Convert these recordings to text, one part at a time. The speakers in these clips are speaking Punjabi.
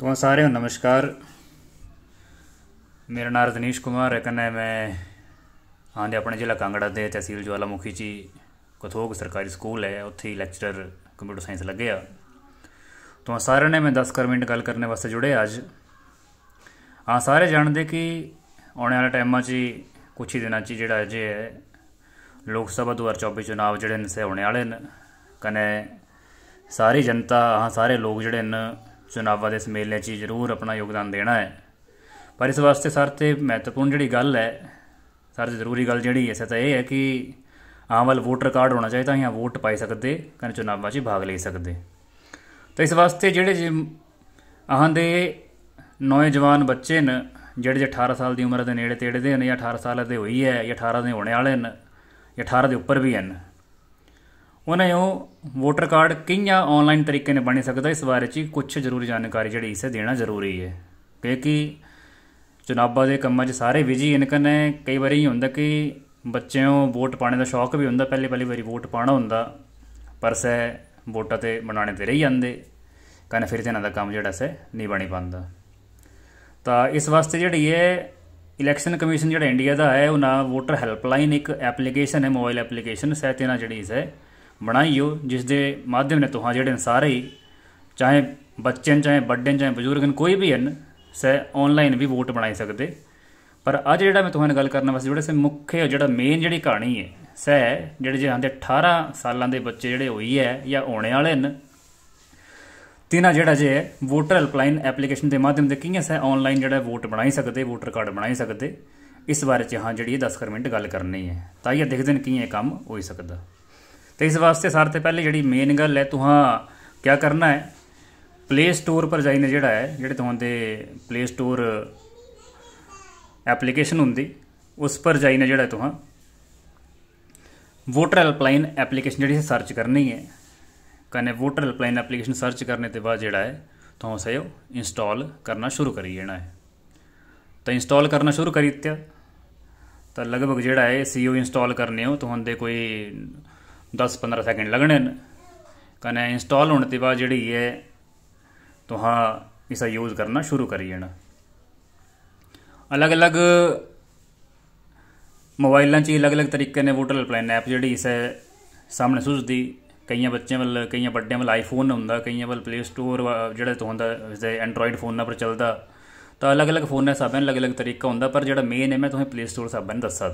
तो सारे नमस्कार मेरा नाम रजनीश कुमार है कन्नै मैं हाँ अपने जिला कांगड़ा के तहसील ज्वालामुखी च कथोग सरकारी स्कूल है उत्थे ही लैक्चरर कंप्यूटर साइंस लगे आ तो सारे ने मैं दस कर मिनट गल करने वास्ते जुड़े अज हाँ सारे जानते कि आने आह्ले टाइमा च कुछ ही दिन च अजय है लोकसभा दो हज़ार चौबीस चुनाव जेह्ड़े न होने आह्ले न सारी जनता हाँ सारे लोग जेह्ड़े न ਚੁਣਾਵਾਂ ਦੇ ਇਸ 'ਚ ਜ਼ਰੂਰ ਆਪਣਾ ਯੋਗਦਾਨ ਦੇਣਾ ਹੈ ਪਰ ਇਸ ਵਾਸਤੇ ਸਰ ਤੇ ਮਹੱਤਵਪੂਰਨ ਜਿਹੜੀ ਗੱਲ ਹੈ ਸਰ ਜ਼ਰੂਰੀ ਗੱਲ ਜਿਹੜੀ ਹੈ ਸਤਾ ਇਹ ਹੈ ਕਿ ਆਮ ਵਾਲ ਵੋਟਰ ਕਾਰਡ ਹੋਣਾ ਚਾਹੀਦਾ ਹੈ ਜਾਂ ਵੋਟ ਪਾਈ ਸਕਦੇ ਕਨ ਚੁਣਾਵਾਂ 'ਚ ਭਾਗ ਲੈ ਸਕਦੇ ਤਾਂ ਇਸ ਵਾਸਤੇ ਜਿਹੜੇ ਆਹਾਂ ਦੇ ਨੌਜਵਾਨ ਬੱਚੇ ਨੇ ਜਿਹੜੇ 18 ਸਾਲ ਦੀ ਉਮਰ ਦੇ ਨੇੜੇ ਤੇੜੇ ਦੇ ਨੇ ਜਾਂ 18 ਸਾਲ ਦੇ ਹੋਈ ਹੈ ਜਾਂ 18 ਦੇ ਹੋਣੇ ਵਾਲੇ ਨੇ ਜਾਂ 18 ਦੇ ਉੱਪਰ ਵੀ ਹਨ ਉਹਨਾਂ ਨੂੰ ਵੋਟਰ ਕਾਰਡ ਕਿੰਨਾ ਆਨਲਾਈਨ ਤਰੀਕੇ ਨਾਲ ਬਣ ਸਕਦਾ ਇਸ ਬਾਰੇ ਚ ਕੁਝ ਜ਼ਰੂਰੀ ਜਾਣਕਾਰੀ ਜਿਹੜੀ ਇਸੇ ਦੇਣਾ ਜ਼ਰੂਰੀ ਹੈ ਕਿਉਂਕਿ ਚੁਣਾਵਾਂ ਦੇ ਕੰਮਾਂ 'ਚ ਸਾਰੇ ਵਿਜੀ ਇਨਕਨੇ ਕਈ ਵਾਰੀ ਹੀ ਹੁੰਦਾ ਕਿ ਬੱਚਿਆਂ ਨੂੰ ਵੋਟ ਪਾਣੇ ਦਾ ਸ਼ੌਕ ਵੀ ਹੁੰਦਾ ਪਹਿਲੇ ਪਹਿਲੇ ਵਾਰੀ ਵੋਟ ਪਾਣਾ ਹੁੰਦਾ ਪਰਸੇ ਵੋਟਾਂ ਤੇ ਬਣਾਣੇ ਤੇ ਰਹੀ ਜਾਂਦੇ ਕਹਿੰਦੇ ਫਿਰ ਇਹਨਾਂ ਦਾ ਕੰਮ ਜਿਹੜਾ ਸੇ ਨਹੀਂ ਬਣੀ ਪੰਦਾ ਤਾਂ ਇਸ ਵਾਸਤੇ ਜਿਹੜੀ ਇਹ ਇਲੈਕਸ਼ਨ ਕਮਿਸ਼ਨ ਜਿਹੜਾ ਇੰਡੀਆ ਦਾ ਹੈ ਉਹ ਨਾ ਵੋਟਰ ਹੈਲਪਲਾਈਨ ਇੱਕ ਐਪਲੀਕੇਸ਼ਨ ਹੈ ਮੋਬਾਈਲ ਐਪਲੀਕੇਸ਼ਨ ਸਹਿਤ ਇਹਨਾਂ ਜਿਹੜੀ ਹੈ ਬਣਾਈਓ ਜਿਸ ਦੇ ਮਾਧਿਅਮ ਨੇ ਤੁਹਾਂ ਜਿਹੜੇ ਸਾਰੇ ਹੀ ਚਾਹੇ ਬੱਚੇ ਨੇ ਚਾਹੇ ਵੱਡੇ ਨੇ ਚਾਹੇ ਬਜ਼ੁਰਗ ਨੇ ਕੋਈ ਵੀ ਹਨ ਸੈ ਆਨਲਾਈਨ ਵੀ ਵੋਟ ਬਣਾਈ ਸਕਦੇ ਪਰ ਅੱਜ ਜਿਹੜਾ ਮੈਂ ਤੁਹਾਨੂੰ ਗੱਲ ਕਰਨ ਵਾਸਤੇ ਜਿਹੜਾ ਸੇ ਮੁੱਖ ਹੈ ਜਿਹੜਾ ਮੇਨ ਜਿਹੜੀ ਕਹਾਣੀ ਹੈ ਸੈ ਜਿਹੜੇ ਜਿਹਾਂ ਦੇ 18 ਸਾਲਾਂ ਦੇ ਬੱਚੇ ਜਿਹੜੇ ਹੋਈ ਹੈ ਜਾਂ ਹੋਣੇ ਵਾਲੇ ਨੇ ਤਿੰਨਾ ਜਿਹੜਾ ਜੇ ਵੋਟਰ ਹੈਲਪਲਾਈਨ ਐਪਲੀਕੇਸ਼ਨ ਦੇ ਮਾਧਿਅਮ ਦੇ ਕਿੰਨੇ ਸੈ ਆਨਲਾਈਨ ਜਿਹੜਾ ਵੋਟ ਬਣਾਈ ਸਕਦੇ ਵੋਟਰ ਕਾਰਡ ਬਣਾਈ ਸਕਦੇ ਇਸ ਬਾਰੇ ਚ ਹਾਂ ਜਿਹੜੀ 10 ਮਿੰਟ ਗੱਲ ਕਰਨੀ ਹੈ ਤਾਂ ਇਹ ਦੇਖਦੇ ਨੇ ਕੀ ਇਹ ਕੰਮ ਹੋਈ ਸਕਦਾ ਤੇ ਇਸ ਵਾਸਤੇ ਸਾਰ ਤੋਂ ਪਹਿਲੇ ਜਿਹੜੀ ਮੇਨ ਗੱਲ ਹੈ ਤੁਹਾਂ ਕੀ ਕਰਨਾ ਹੈ ਪਲੇ ਸਟੋਰ ਪਰ ਜਾਈਨੇ ਜਿਹੜਾ ਹੈ ਜਿਹੜੇ ਤੁਹਾਂ ਦੇ ਪਲੇ ਸਟੋਰ ਐਪਲੀਕੇਸ਼ਨ ਹੁੰਦੀ ਉਸ ਪਰ ਜਾਈਨੇ ਜਿਹੜਾ ਤੁਹਾਂ ਵੋਟਰ ਹੈਲਪਲਾਈਨ ਐਪਲੀਕੇਸ਼ਨ ਜਿਹੜੀ ਸਰਚ ਕਰਨੀ ਹੈ ਕਨੇ ਵੋਟਰ ਹੈਲਪਲਾਈਨ ਐਪਲੀਕੇਸ਼ਨ ਸਰਚ ਕਰਨੇ ਤੇ ਬਾਅਦ ਜਿਹੜਾ ਹੈ ਤੁਹਾਂ ਸਹਿਓ ਇੰਸਟਾਲ ਕਰਨਾ ਸ਼ੁਰੂ ਕਰੀ ਜਾਣਾ ਹੈ ਤਾਂ ਇੰਸਟਾਲ ਕਰਨਾ ਸ਼ੁਰੂ ਕਰੀ ਤਿਆ ਤਾਂ ਲਗਭਗ ਜਿਹੜਾ ਹੈ ਸੀਓ ਇੰਸਟਾਲ ਕਰਨੇ ਹੋ ਤੁਹਾਂ ਦੇ ਕੋਈ 10-15 ਸੈਕਿੰਡ ਲੱਗਣੇ ਨੇ कने ਇੰਸਟਾਲ ਹੋਣ ਤੇ ਬਾਅਦ ਜਿਹੜੀ ਹੈ तो हाँ इसका यूज़ करना शुरू करी ਅਲੱਗ-ਅਲੱਗ ਮੋਬਾਈਲਾਂ 'ਚ ਹੀ ਅਲੱਗ-ਅਲੱਗ ਤਰੀਕੇ ਨੇ ਵੋਟਰ ਪਲਾਨ ਐਪ ਜਿਹੜੀ ਇਸ ਹੈ ਸਾਹਮਣੇ ਸੁਝਦੀ ਕਈਆਂ ਬੱਚਿਆਂ ਵੱਲ ਕਈਆਂ ਵੱਡਿਆਂ ਵੱਲ ਆਈਫੋਨ ਹੁੰਦਾ ਕਈਆਂ ਵੱਲ ਪਲੇ ਸਟੋਰ ਜਿਹੜਾ ਤੋਂ ਹੁੰਦਾ ਜਿਵੇਂ ਐਂਡਰੋਇਡ ਫੋਨ ਨਾਲ ਪਰ ਚੱਲਦਾ ਤਾਂ ਅਲੱਗ-ਅਲੱਗ ਫੋਨ ਨਾਲ ਸਾਬਨ ਅਲੱਗ-ਅਲੱਗ ਤਰੀਕਾ ਹੁੰਦਾ ਪਰ ਜਿਹੜਾ ਮੇਨ ਹੈ ਮੈਂ ਤੁਹਾਨੂੰ ਪਲੇ ਸਟੋਰ ਸਾਬਨ ਦੱਸਾਂ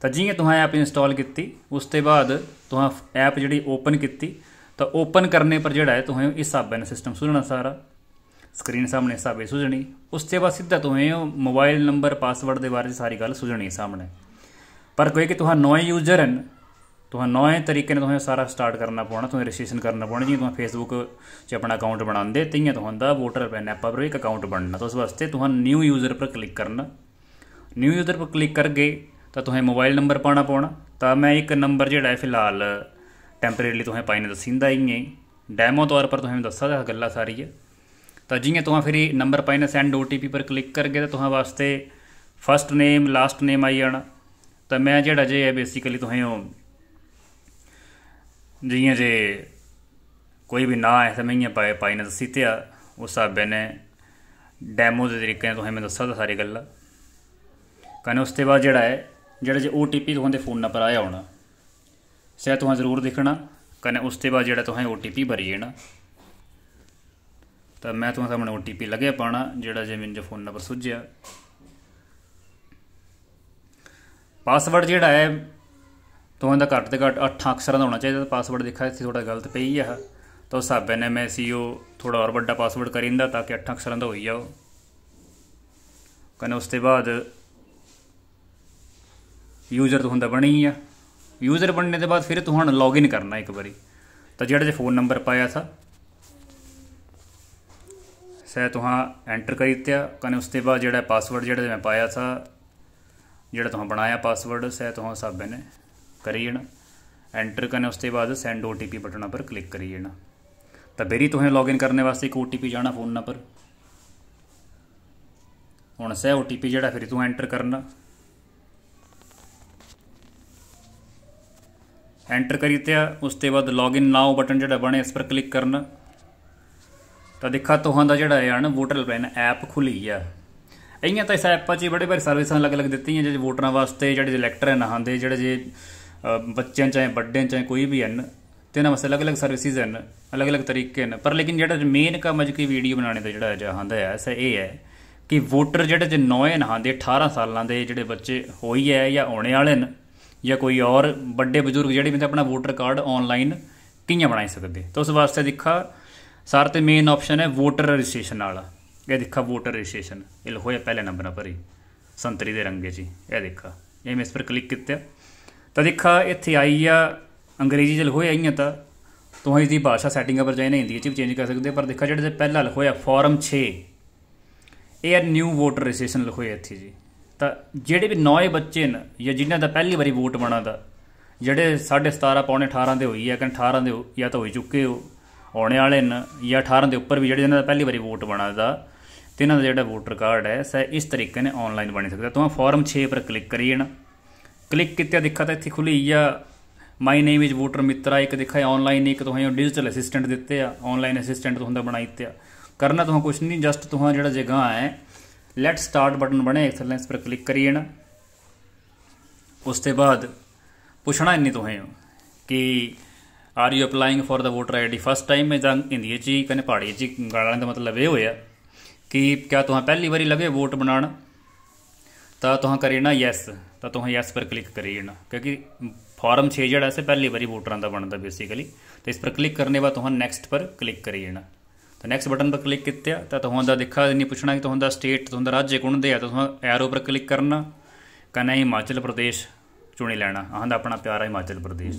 ਤਾਂ जियां ਐਪ ਇੰਸਟਾਲ ਕੀਤੀ ਉਸ ਤੋਂ ਬਾਅਦ तुहां ਐਪ ਜਿਹੜੀ ਓਪਨ ਕੀਤੀ ਤਾਂ ਓਪਨ ਕਰਨੇ ਪਰ ਜਿਹੜਾ ਹੈ ਤੁਹਾਂ ਇਸ ਹਿਸਾਬ ਨਾਲ ਸਿਸਟਮ ਸੁਝਣਾ ਸਾਰਾ ਸਕਰੀਨ ਸਾਹਮਣੇ ਹਿਸਾਬੇ ਸੁਝਣੀ ਤੋਂ ਬਾਅਦ ਸਿੱਧਾ ਤੁਹਾਂ ਮੋਬਾਈਲ ਨੰਬਰ ਪਾਸਵਰਡ ਦੇ ਬਾਰੇ ਸਾਰੀ ਗੱਲ ਸੁਝਣੀ ਸਾਹਮਣੇ ਪਰ ਕੋਈ ਕਿ ਤੁਹਾਂ ਨਵੇਂ ਯੂਜ਼ਰ ਹਨ ਤੁਹਾਂ ਨਵੇਂ ਤਰੀਕੇ ਨਾਲ ਤੁਹਾਂ ਸਾਰਾ ਸਟਾਰਟ ਕਰਨਾ ਪਉਣਾ ਤੁਹਾਂ ਰਜਿਸਟ੍ਰੇਸ਼ਨ ਕਰਨਾ ਪਉਣਾ ਜੀ ਤੁਹਾਂ ਫੇਸਬੁੱਕ 'ਚ ਆਪਣਾ ਅਕਾਊਂਟ ਬਣਾਉਂਦੇ ਤਈਆਂ ਤੁਹਾਂ ਦਾ ਵੋਟਰ ਪੈਨ ਐਪ ਪਰ ਇੱਕ ਅਕਾਊਂਟ ਬਣਨਾ ਤਾਂ ਉਸ ਵਾਸਤੇ ਤੁਹਾਂ ਨਿਊ ਯੂਜ਼ਰ ਪਰ ਕਲਿੱਕ ਕਰਨਾ ਨਿਊ ਯੂਜ਼ਰ ਪਰ ਕਲਿੱਕ ਕਰਕੇ ਤਾਂ ਤੁਸੀਂ ਮੋਬਾਈਲ ਨੰਬਰ ਪਾਣਾ ਪਾਉਣਾ ਤਾਂ ਮੈਂ ਇੱਕ ਨੰਬਰ ਜਿਹੜਾ ਹੈ ਫਿਲਹਾਲ ਟੈਂਪਰੇਰੀਲੀ ਤੁਸੀਂ ਪਾਈ ਨੇ ਦੱਸਿੰਦਾ ਹੀ ਹੈ ਡੈਮੋ ਤੌਰ ਪਰ ਤੁਸੀਂ ਦੱਸਾ ਦਾ ਗੱਲਾਂ ਸਾਰੀ ਹੈ ਤਾਂ ਜਿਵੇਂ ਤੁਸੀਂ ਫਿਰ ਇਹ ਨੰਬਰ ਪਾਈ ਨੇ ਸੈਂਡ ਓਟੀਪੀ ਪਰ ਕਲਿੱਕ ਕਰਕੇ ਤਾਂ ਤੁਹਾਨੂੰ ਵਾਸਤੇ ਫਰਸਟ ਨੇਮ ਲਾਸਟ ਨੇਮ ਆਈ ਜਾਣਾ ਤਾਂ ਮੈਂ ਜਿਹੜਾ ਜੇ ਹੈ ਬੇਸਿਕਲੀ ਤੁਸੀਂ ਉਹ ਜਿਵੇਂ ਜੇ ਕੋਈ ਵੀ ਨਾਂ ਹੈ ਤਾਂ ਮੈਂ ਇਹ ਪਾਈ ਪਾਈ ਨੇ ਦੱਸੀ ਤੇ ਆ ਉਸ ਹਾਬੇ ਨੇ ਡੈਮੋ ਦੇ ਤਰੀਕੇ ਤੁਹਾਨੂੰ ਮੈਂ ਦੱਸਾ ਸਾਰੀ ਗੱਲ ਕਨ ਉਸ ਤੇ ਬਾਅਦ ਜਿਹੜਾ ਹੈ ਜਿਹੜਾ ਜੇ OTP ਤੁਹਾਡੇ ਫੋਨ ਨੰਬਰ ਆਇਆ ਹੋਣਾ आया होना ਜ਼ਰੂਰ ਦੇਖਣਾ जरूर दिक्खना कन्नै उसदे बाद जेह्ड़ा तुसें ओ टी ਤਾਂ ਮੈਂ ਤੁਹਾਨੂੰ ਸਾਹਮਣੇ OTP ਲੱਗਿਆ ਪਾਣਾ ਜਿਹੜਾ ਜੇ ਮੈਨੂੰ ਫੋਨ ਨੰਬਰ ਸੁਝਿਆ ਪਾਸਵਰਡ ਜਿਹੜਾ ਹੈ ਤੁਹਾਨੂੰ ਦਾ ਘੱਟ ਤੇ ਘੱਟ 8 ਅੱਖਰਾਂ ਦਾ ਹੋਣਾ ਚਾਹੀਦਾ ਪਾਸਵਰਡ ਦੇਖਾ ਇੱਥੇ ਥੋੜਾ ਗਲਤ ਪਈ ਆ ਤਾਂ ਉਸ ਹਾਬੇ ਨੇ ਮੈਂ ਸੀਓ ਥੋੜਾ ਹੋਰ ਵੱਡਾ ਪਾਸਵਰਡ ਕਰਿੰਦਾ ਤਾਂ ਕਿ 8 ਅੱਖਰਾਂ ਦਾ ਹੋਈ ਜਾਓ ਕਨੇ ਉਸ ਤੇ ਬਾਅਦ ਯੂਜ਼ਰ ਤੁਹਾਨੂੰ ਤਾਂ ਬਣੀ ਆ ਯੂਜ਼ਰ ਬਣਨੇ ਦੇ ਬਾਅਦ ਫਿਰ ਤੁਹਾਨੂੰ ਲੌਗਇਨ ਕਰਨਾ ਇੱਕ ਵਾਰੀ ਤਾਂ ਜਿਹੜਾ ਜੇ ਫੋਨ ਨੰਬਰ ਪਾਇਆ ਸਾ ਸੈ ਤੁਹਾਂ ਐਂਟਰ ਕਰ ਦਿੱਤਾ ਕਨੇ ਉਸ ਤੇ ਬਾਅਦ ਜਿਹੜਾ ਪਾਸਵਰਡ ਜਿਹੜਾ ਮੈਂ ਪਾਇਆ ਸਾ ਜਿਹੜਾ ਤੁਹਾਂ ਬਣਾਇਆ ਪਾਸਵਰਡ ਸੈ ਤੁਹਾਂ ਸਭ ਨੇ ਕਰੀ ਜਣਾ ਐਂਟਰ ਕਰਨੇ ਉਸ ਤੇ ਬਾਅਦ ਸੈਂਡ ਓਟੀਪੀ ਬਟਨ ਉੱਪਰ ਕਲਿੱਕ ਕਰੀ ਜਣਾ ਤਾਂ ਬੇਰੀ ਤੁਹਾਨੂੰ ਲੌਗਇਨ ਕਰਨੇ ਵਾਸਤੇ ਇੱਕ ਓਟੀਪੀ ਜਾਣਾ ਫੋਨ ਨੰਬਰ ਹੁਣ ਸੈ ਓਟੀਪੀ ਜਿਹੜਾ ਫਿਰ ਤੂੰ ਐਂਟਰ ਕਰਨਾ ਐਂਟਰ ਕਰੀ ਤੇ ਉਸ ਤੇ ਬਾਅਦ ਲੌਗਇਨ ਨਾਓ ਬਟਨ ਜਿਹੜਾ ਬਣੇ ਇਸ ਪਰ ਕਲਿੱਕ ਕਰਨ ਤਾਂ ਦੇਖਾ ਤੁਹਾਡਾ ਜਿਹੜਾ ਹੈ ਨਾ ਵੋਟਰ ਪੈਨ ਐਪ ਖੁੱਲੀ ਆ ਇਹੀਆਂ ਤਾਂ ਇਸ ਐਪਾਂ 'ਚ ਬੜੇ ਬੜੇ ਸਰਵਿਸਾਂ ਅਲੱਗ-ਅਲੱਗ ਦਿੱਤੀਆਂ ਜਿਹੜੇ ਵੋਟਰਾਂ ਵਾਸਤੇ ਜਿਹੜੇ ਇਲੈਕਟਰ ਹਨ ਆਂਦੇ ਜਿਹੜੇ ਜੇ ਬੱਚਿਆਂ ਚਾਹੇ ਵੱਡਿਆਂ ਚਾਹੇ ਕੋਈ ਵੀ ਹਨ ਤੇ ਨਾ ਮਸਲੇ ਅਲੱਗ-ਅਲੱਗ ਸਰਵਿਸਿਜ਼ ਹਨ ਅਲੱਗ-ਅਲੱਗ ਤਰੀਕੇ ਹਨ ਪਰ ਲੇਕਿਨ ਜਿਹੜਾ ਮੇਨ ਕੰਮ ਅਜ ਕੀ ਵੀਡੀਓ ਬਣਾਉਣੇ ਦਾ ਜਿਹੜਾ ਜਹਾਂਦਾ ਹੈ ਐਸਾ ਇਹ ਹੈ ਕਿ ਵੋਟਰ ਜਿਹੜੇ ਜੇ ਨੌਏ ਨਹਾਂਦੇ 18 ਸਾਲਾਂ ਦੇ ਜਿਹੜੇ ਬੱਚੇ ਹੋਈ ਹੈ ਜਾਂ ਆਉਣੇ ਵਾਲੇ ਨੇ ਜਾਂ ਕੋਈ ਔਰ ਵੱਡੇ ਬਜ਼ੁਰਗ ਜਿਹੜੇ ਵੀ ਆਪਣਾ ਵੋਟਰ ਕਾਰਡ ਆਨਲਾਈਨ ਕਿੰਨਾ ਬਣਾਈ ਸਕਦੇ ਤਾਂ ਉਸ ਵਾਸਤੇ ਦੇਖਾ ਸਾਰ ਤੇ ਮੇਨ ਆਪਸ਼ਨ ਹੈ ਵੋਟਰ ਰਜਿਸਟ੍ਰੇਸ਼ਨ ਵਾਲਾ ਇਹ ਦੇਖਾ ਵੋਟਰ ਰਜਿਸਟ੍ਰੇਸ਼ਨ ਇਹ ਹੋਇਆ ਪਹਿਲੇ ਨੰਬਰ ਪਰ ਹੀ ਸੰਤਰੀ ਦੇ ਰੰਗੇ ਜੀ ਇਹ ਦੇਖਾ ਇਹ ਮੈਂ ਇਸ ਪਰ ਕਲਿੱਕ ਕੀਤਾ ਤਾਂ ਦੇਖਾ ਇੱਥੇ ਆਈ ਆ ਅੰਗਰੇਜ਼ੀ ਚ ਹੋਇਆ ਹੀ ਤਾਂ ਤੁਸੀਂ ਇਸ ਦੀ ਭਾਸ਼ਾ ਸੈਟਿੰਗਾਂ ਪਰ ਜਾਈ ਨਹੀਂ ਹਿੰਦੀ ਚ ਵੀ ਚੇਂਜ ਕਰ ਸਕਦੇ ਪਰ ਦੇਖਾ ਜਿਹੜੇ ਪਹਿਲਾ ਲਿਖੋਇਆ ਫਾਰਮ 6 ਇਹ ਨਿਊ ਵੋਟਰ ਰਜਿਸਟ੍ਰੇਸ਼ਨ ਲਿਖੋਇਆ ਇੱਥੇ ਜੀ ਤਾਂ ਜਿਹੜੇ ਵੀ ਨੌਏ ਬੱਚੇ ਨੇ ਜਾਂ ਜਿਨ੍ਹਾਂ ਦਾ ਪਹਿਲੀ ਵਾਰੀ ਵੋਟ ਬਣਾ ਦਾ ਜਿਹੜੇ 17.5 ਪੌਣੇ 18 ਦੇ ਹੋਈ ਹੈ ਕਿ 18 ਦੇ ਜਾਂ ਤਾਂ ਹੋ ਚੁੱਕੇ ਹੋ ਆਉਣੇ ਵਾਲੇ ਨੇ ਜਾਂ 18 ਦੇ ਉੱਪਰ ਵੀ ਜਿਹੜੇ ਜਿਨ੍ਹਾਂ ਦਾ ਪਹਿਲੀ ਵਾਰੀ ਵੋਟ ਬਣਾ ਤੇ ਇਹਨਾਂ ਦਾ ਜਿਹੜਾ ਵੋਟਰ ਕਾਰਡ ਹੈ ਸੈ ਇਸ ਤਰੀਕੇ ਨੇ ਆਨਲਾਈਨ ਬਣ ਸਕਦਾ ਤੂੰ ਫਾਰਮ 6 ਪਰ ਕਲਿੱਕ ਕਰੀ ਨਾ ਕਲਿੱਕ ਕੀਤਾ ਦੇਖਾ ਤਾਂ ਇੱਥੇ ਖੁੱਲੀ ਜਾਂ ਮਾਈ ਨੇਮ ਇਜ਼ ਵੋਟਰ ਮਿੱਤਰਾ ਇੱਕ ਦੇਖਾ ਆਨਲਾਈਨ ਇੱਕ ਤੁਹਾਨੂੰ ਡਿਜੀਟਲ ਅਸਿਸਟੈਂਟ ਦਿੱਤੇ ਆ ਆਨਲਾਈਨ ਅਸਿਸਟੈਂਟ ਤੁਹਾਨੂੰ ਦਾ ਬਣਾਈ ਦਿੱਤੇ ਆ ਕਰਨਾ ਤੁਹਾਨੂੰ ਕੁਝ ਨਹੀਂ ਜਸਟ ਤੁਹਾਨੂੰ ਜਿਹੜਾ ਜਗ੍ਹਾ ਹੈ ਲੈਟਸ ਸਟਾਰਟ ਬਟਨ ਬਣੇ ਐਕਸਲੈਂਸ ਪਰ ਕਲਿੱਕ ਕਰੀ क्लिक ਉਸ जाना ਬਾਅਦ ਪੁੱਛਣਾ ਇੰਨੀ ਤੋਂ ਹੈ ਕਿ are you applying for the voter ID first time ਮੈਂ ਜਾਂ ਹਿੰਦੀ ਚ ਕਨੇ ਪਹਾੜੀ ਜੀ ਗਾਲਾਂ ਦਾ ਮਤਲਬ ਇਹ ਹੋਇਆ ਕਿ ਕਿਆ ਤੁਹਾਂ ਪਹਿਲੀ ਵਾਰੀ ਲਗੇ ਵੋਟ ਬਣਾਣ ਤਾਂ ਤੁਹਾਂ ਕਰੇ ਨਾ ਯੈਸ ਤਾਂ ਤੁਹਾਂ ਯੈਸ ਪਰ ਕਲਿੱਕ ਕਰੀ ਜਾਣਾ ਕਿਉਂਕਿ ਫਾਰਮ 6 ਜਿਹੜਾ ਸੇ ਪਹਿਲੀ ਵਾਰੀ ਵੋਟਰਾਂ ਦਾ ਬਣਦਾ ਬੇਸਿਕਲੀ ਤੇ ਇਸ ਪਰ ਕਲਿੱਕ ਕਰਨੇ ਬਾਅਦ ਤੁਹਾਂ ਨੈਕਸਟ ਪਰ ਕਲਿੱਕ ਕਰੀ करिएगा ਤਾਂ ਨੈਕਸਟ ਬਟਨ ਤੇ ਕਲਿੱਕ ਕੀਤਾ ਤਾਂ ਤੁਹਾਨੂੰ ਦਾ ਦਿਖਾ ਨਹੀਂ ਪੁੱਛਣਾ ਕਿ ਤੁਹਾਨੂੰ ਦਾ ਸਟੇਟ ਤੁਹਾਨੂੰ ਦਾ ਰਾਜ ਕਿਹੜਾ ਆ ਤਾਂ ਤੁਹਾਨੂੰ ਐਰੋ ਪਰ ਕਲਿੱਕ ਕਰਨਾ ਕਹਿੰਦਾ ਹਿਮਾਚਲ ਪ੍ਰਦੇਸ਼ ਚੁਣੀ ਲੈਣਾ ਆਹਦਾ ਆਪਣਾ ਪਿਆਰਾ ਹਿਮਾਚਲ ਪ੍ਰਦੇਸ਼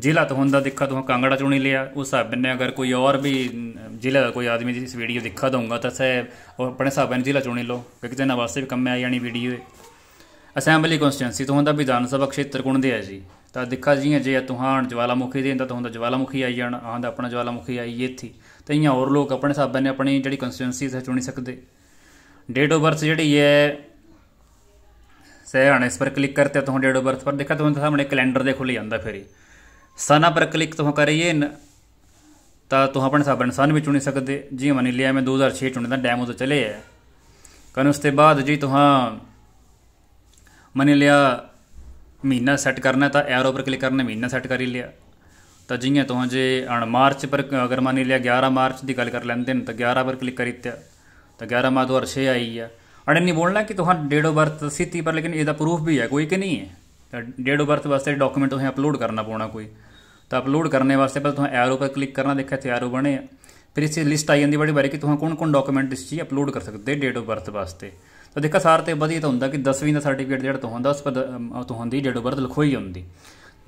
ਜ਼ਿਲ੍ਹਾ ਤੁਹਾਨੂੰ ਦਾ ਦਿਖਾ ਤੁਹਾਨੂੰ ਕਾਂਗੜਾ ਚੁਣੀ ਲਿਆ ਉਸ ਸਾਬਨੇ ਅਗਰ ਕੋਈ ਹੋਰ ਵੀ ਜ਼ਿਲ੍ਹਾ ਦਾ ਕੋਈ ਆਦਮੀ ਇਸ ਵੀਡੀਓ ਦਿਖਾ ਦਊਗਾ ਤਾਂ ਸਹਿ ਆਪਣੇ ਸਾਬਨੇ ਜ਼ਿਲ੍ਹਾ ਚੁਣੀ ਲਓ ਕਿ ਕਿਤੇ ਨਾ ਵਾਸਤੇ ਵੀ ਕੰਮ ਆਈ ਜਾਣੀ ਵੀਡੀਓ ਅਸੈਂਬਲੀ ਕਨਸਟੀਟੂਐਂਸੀ ਤੁਹਾਨੂੰ ਦਾ ਵਿਧਾਨ ਸਭਾ ਖੇਤਰ ਕੁਣ ਦੇ ਆ ਜੀ ਤਾਂ ਦਿਖਾ ਜੀ ਜੇ ਤੁਹਾਨੂੰ ਜਵਾਲਾਮੁਖੀ ਦੇ ਤਾਂ ਤੁਹਾਨੂੰ ਜਵਾਲਾਮੁਖੀ ਆਈ ਜਾਣ ਆਹਦਾ ਆਪਣਾ ਜਵਾਲਾਮੁਖੀ ਆਈ ਇੱਥੇ ਤੇ ईअं ਹੋਰ ਲੋਕ ਆਪਣੇ सां ਨੇ ਆਪਣੀ ਜਿਹੜੀ ਕੰਸਟੀਟਿਊਂਸੀਜ਼ ਹੈ ਚੁਣੀ ਸਕਦੇ ਡੇਟ ਆਫ ਬਰਥ ਜਿਹੜੀ ਹੈ ਸਹਿਣ ਇਸ ਪਰ ਕਲਿੱਕ ਕਰਤੇ ਤੋਂ ਡੇਟ ਆਫ ਬਰਥ ਪਰ ਦੇਖਾ ਤੁਹਾਨੂੰ ਸਾਹਮਣੇ ਕੈਲੰਡਰ ਦੇ ਖੁੱਲ ਜਾਂਦਾ ਫਿਰ ਸਨਾ ਪਰ ਕਲਿੱਕ ਤੋਂ ਕਰੀਏ ਤਾਂ ਤੁਹਾਂ ਆਪਣੇ ਸਾਬਾਂ ਨੇ ਸਨ ਵੀ ਚੁਣੀ ਸਕਦੇ ਜੀ ਮਨ ਲਿਆ ਮੈਂ 2006 ਤਾਂ ਡੈਮੋ ਤੋਂ ਚਲੇ ਆ ਕਨ ਉਸ ਤੇ ਬਾਅਦ ਜੀ ਤੁਹਾਂ ਮਨ ਲਿਆ ਮਹੀਨਾ ਸੈੱਟ ਕਰਨਾ ਤਾਂ ਐਰੋ ਪਰ ਕਲਿੱਕ ਕਰਨਾ ਮਹੀਨਾ ਸੈੱਟ ਕਰ ਹੀ ਲਿਆ ਤਾਂ ਜਿਹਿਆਂ ਤੋਂ ਜੇ ਅਣ ਮਾਰਚ ਪਰ ਅਗਰ ਮੰਨ ਲਿਆ 11 ਮਾਰਚ ਦੀ ਗੱਲ ਕਰ ਲੈਂਦੇ ਨੇ ਤਾਂ 11 ਪਰ ਕਲਿੱਕ ਕਰੀਤਾ ਤਾਂ 11 ਮਾਧੋਰ 6 ਆਈ ਆ ਅਣ ਨਹੀਂ ਬੋਲਣਾ ਕਿ ਤੁਹਾਨੂੰ ਡੇਡੋ ਬਰਥ ਸਿੱਤੀ ਪਰ ਲੇਕਿਨ ਇਹਦਾ ਪ੍ਰੂਫ ਵੀ ਹੈ ਕੋਈ ਕਿ ਨਹੀਂ ਹੈ ਤਾਂ ਡੇਡੋ ਬਰਥ ਵਾਸਤੇ ਡਾਕੂਮੈਂਟ ਉਹ ਅਪਲੋਡ ਕਰਨਾ ਪਉਣਾ ਕੋਈ ਤਾਂ ਅਪਲੋਡ ਕਰਨੇ ਵਾਸਤੇ ਪਹਿਲਾਂ ਤੁਹਾਨੂੰ ਐਰੋ ਪਰ ਕਲਿੱਕ ਕਰਨਾ ਦੇਖਿਆ ਤੇ ਐਰੋ ਬਣੇ ਆ ਫਿਰ ਇਸੇ ਲਿਸਟ ਆਈ ਜਾਂਦੀ ਬੜੀ ਬਾਰੇ ਕਿ ਤੁਹਾਨੂੰ ਕੌਣ-ਕੌਣ ਡਾਕੂਮੈਂਟ ਇਸ ਚੀ ਅਪਲੋਡ ਕਰ ਸਕਦੇ ਡੇਡੋ ਬਰਥ ਵਾਸਤੇ ਤਾਂ ਦੇਖਾ ਸਾਰ ਤੇ ਵਧੀਆ ਤਾਂ ਹੁੰਦਾ ਕਿ 10ਵੀਂ ਦਾ ਸਰਟੀਫਿਕੇਟ ਜਿਹੜਾ ਤੁਹਾਨੂੰ ਹੁੰਦਾ ਉਸ ਪਰ ਤੁਹਾਨੂੰ ਦੀ ਡੇਡੋ ਬਰਥ ਲਿਖੋਈ ਹੁੰਦੀ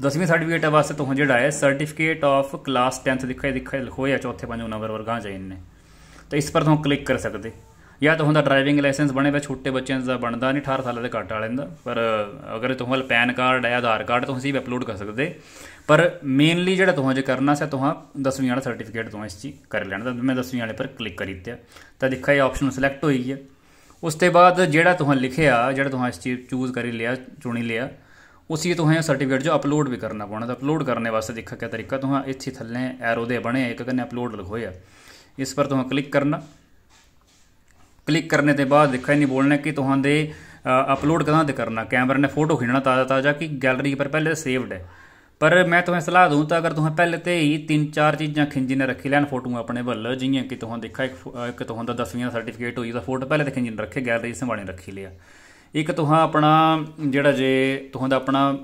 ਦਸਵੀਂ ਸਰਟੀਫਿਕੇਟ ਵਾਸਤੇ ਤੁਹਾਨੂੰ ਜਿਹੜਾ ਹੈ ਸਰਟੀਫਿਕੇਟ ਆਫ ਕਲਾਸ 10th ਦਿਖਾਈ ਦਿਖਾਈ ਹੋਇਆ ਚੌਥੇ ਪੰਜਵੇਂ ਨੰਬਰ ਵਰਗਾ ਜਾਈ ਨੇ ਤਾਂ ਇਸ ਪਰ ਤੁਹਾਨੂੰ ਕਲਿੱਕ ਕਰ ਸਕਦੇ ਜਾਂ ਦਾ ਡਰਾਈਵਿੰਗ ਲਾਇਸੈਂਸ ਬਣੇ ਵਿੱਚ ਛੋਟੇ ਬੱਚਿਆਂ ਦਾ ਬਣਦਾ ਨਹੀਂ 18 ਸਾਲ ਦੇ ਘੱਟ ਵਾਲੇ ਦਾ ਪਰ ਅਗਰ ਤੁਹਾਡੇ ਕੋਲ ਪੈਨ ਕਾਰਡ ਹੈ ਆਧਾਰ ਕਾਰਡ ਤੁਸੀਂ ਵੀ ਅਪਲੋਡ ਕਰ ਸਕਦੇ ਪਰ ਮੇਨਲੀ ਜਿਹੜਾ ਤੁਹਾਨੂੰ ਕਰਨਾ ਸੀ ਤੁਹਾਂ 10ਵੀਂ ਵਾਲਾ ਸਰਟੀਫਿਕੇਟ ਤੋਂ ਇਸ ਚੀ ਕਰ ਲੈਣਾ ਤਾਂ ਮੈਂ 10ਵੀਂ ਵਾਲੇ ਪਰ ਕਲਿੱਕ ਕਰ ਦਿੱਤਾ ਤਾਂ ਦੇਖਾ ਇਹ ਆਪਸ਼ਨ ਸਿਲੈਕਟ ਹੋਈ ਹੈ ਉਸ ਤੋਂ ਬਾਅਦ ਜਿਹੜਾ ਤੁਹਾਨੂੰ ਲਿਖਿਆ ਜਿਹੜਾ ਤੁਹਾਂ ਇਸ ਚੀ ਚੂਜ਼ ਕਰੀ ਲਿਆ ਚੁਣੀ ਲਿਆ ਉਸੇ ਤੋਂ ਹੈ ਸਰਟੀਫਿਕੇਟ ਜੋ ਅਪਲੋਡ ਵੀ ਕਰਨਾ ਪਉਣਾ ਤਾਂ ਅਪਲੋਡ ਕਰਨੇ ਵਾਸਤੇ ਦੇਖਾ ਕਿ ਤਰੀਕਾ ਤੁਹਾਂ ਇੱਥੇ ਥੱਲੇ ਐਰੋ ਦੇ ਬਣੇ ਇੱਕ ਕੰਨੇ ਅਪਲੋਡ ਲਿਖੋਇਆ ਇਸ ਪਰ ਤੁਹਾਂ ਕਲਿੱਕ ਕਰਨਾ ਕਲਿੱਕ ਕਰਨੇ ਦੇ ਬਾਅਦ ਦੇਖਾ ਨਹੀਂ ਬੋਲਣਾ ਕਿ ਤੁਹਾਂ ਦੇ ਅਪਲੋਡ ਕਦਾਂ ਤੇ ਕਰਨਾ ਕੈਮਰੇ ਨੇ ਫੋਟੋ ਖਿੱਚਣਾ ਤਾਜ਼ਾ ਤਾਜ਼ਾ ਕਿ ਗੈਲਰੀ ਪਰ ਪਹਿਲੇ ਸੇਵਡ ਹੈ ਪਰ ਮੈਂ ਤੁਹਾਨੂੰ ਸਲਾਹ ਦੂੰ ਤਾਂ ਅਗਰ ਤੁਹਾਂ ਪਹਿਲੇ ਤੇ ਹੀ 3-4 ਚੀਜ਼ਾਂ ਖਿੰਜੀ ਨੇ ਰੱਖੀ ਲੈਣ ਫੋਟੋ ਆਪਣੇ ਵੱਲ ਜਿਹੀਆਂ ਕਿ ਤੁਹਾਂ ਦੇਖਾ ਇੱਕ ਇੱਕ ਤੁਹਾਂ ਦਾ 10ਵੀਂ ਸਰਟੀਫਿਕੇਟ ਹੋਈ ਦਾ ਫੋਟੋ ਪਹਿਲੇ ਤੇ ਖਿੰਜੀ ਨੇ ਰੱਖੇ ਗੈਲਰੀ ਸੰਭਾਲੇ ਰੱਖੀ ਲਿਆ ਇੱਕ ਤੁਹਾਂ ਆਪਣਾ ਜਿਹੜਾ ਜੇ ਤੁਹਾਂ ਦਾ ਆਪਣਾ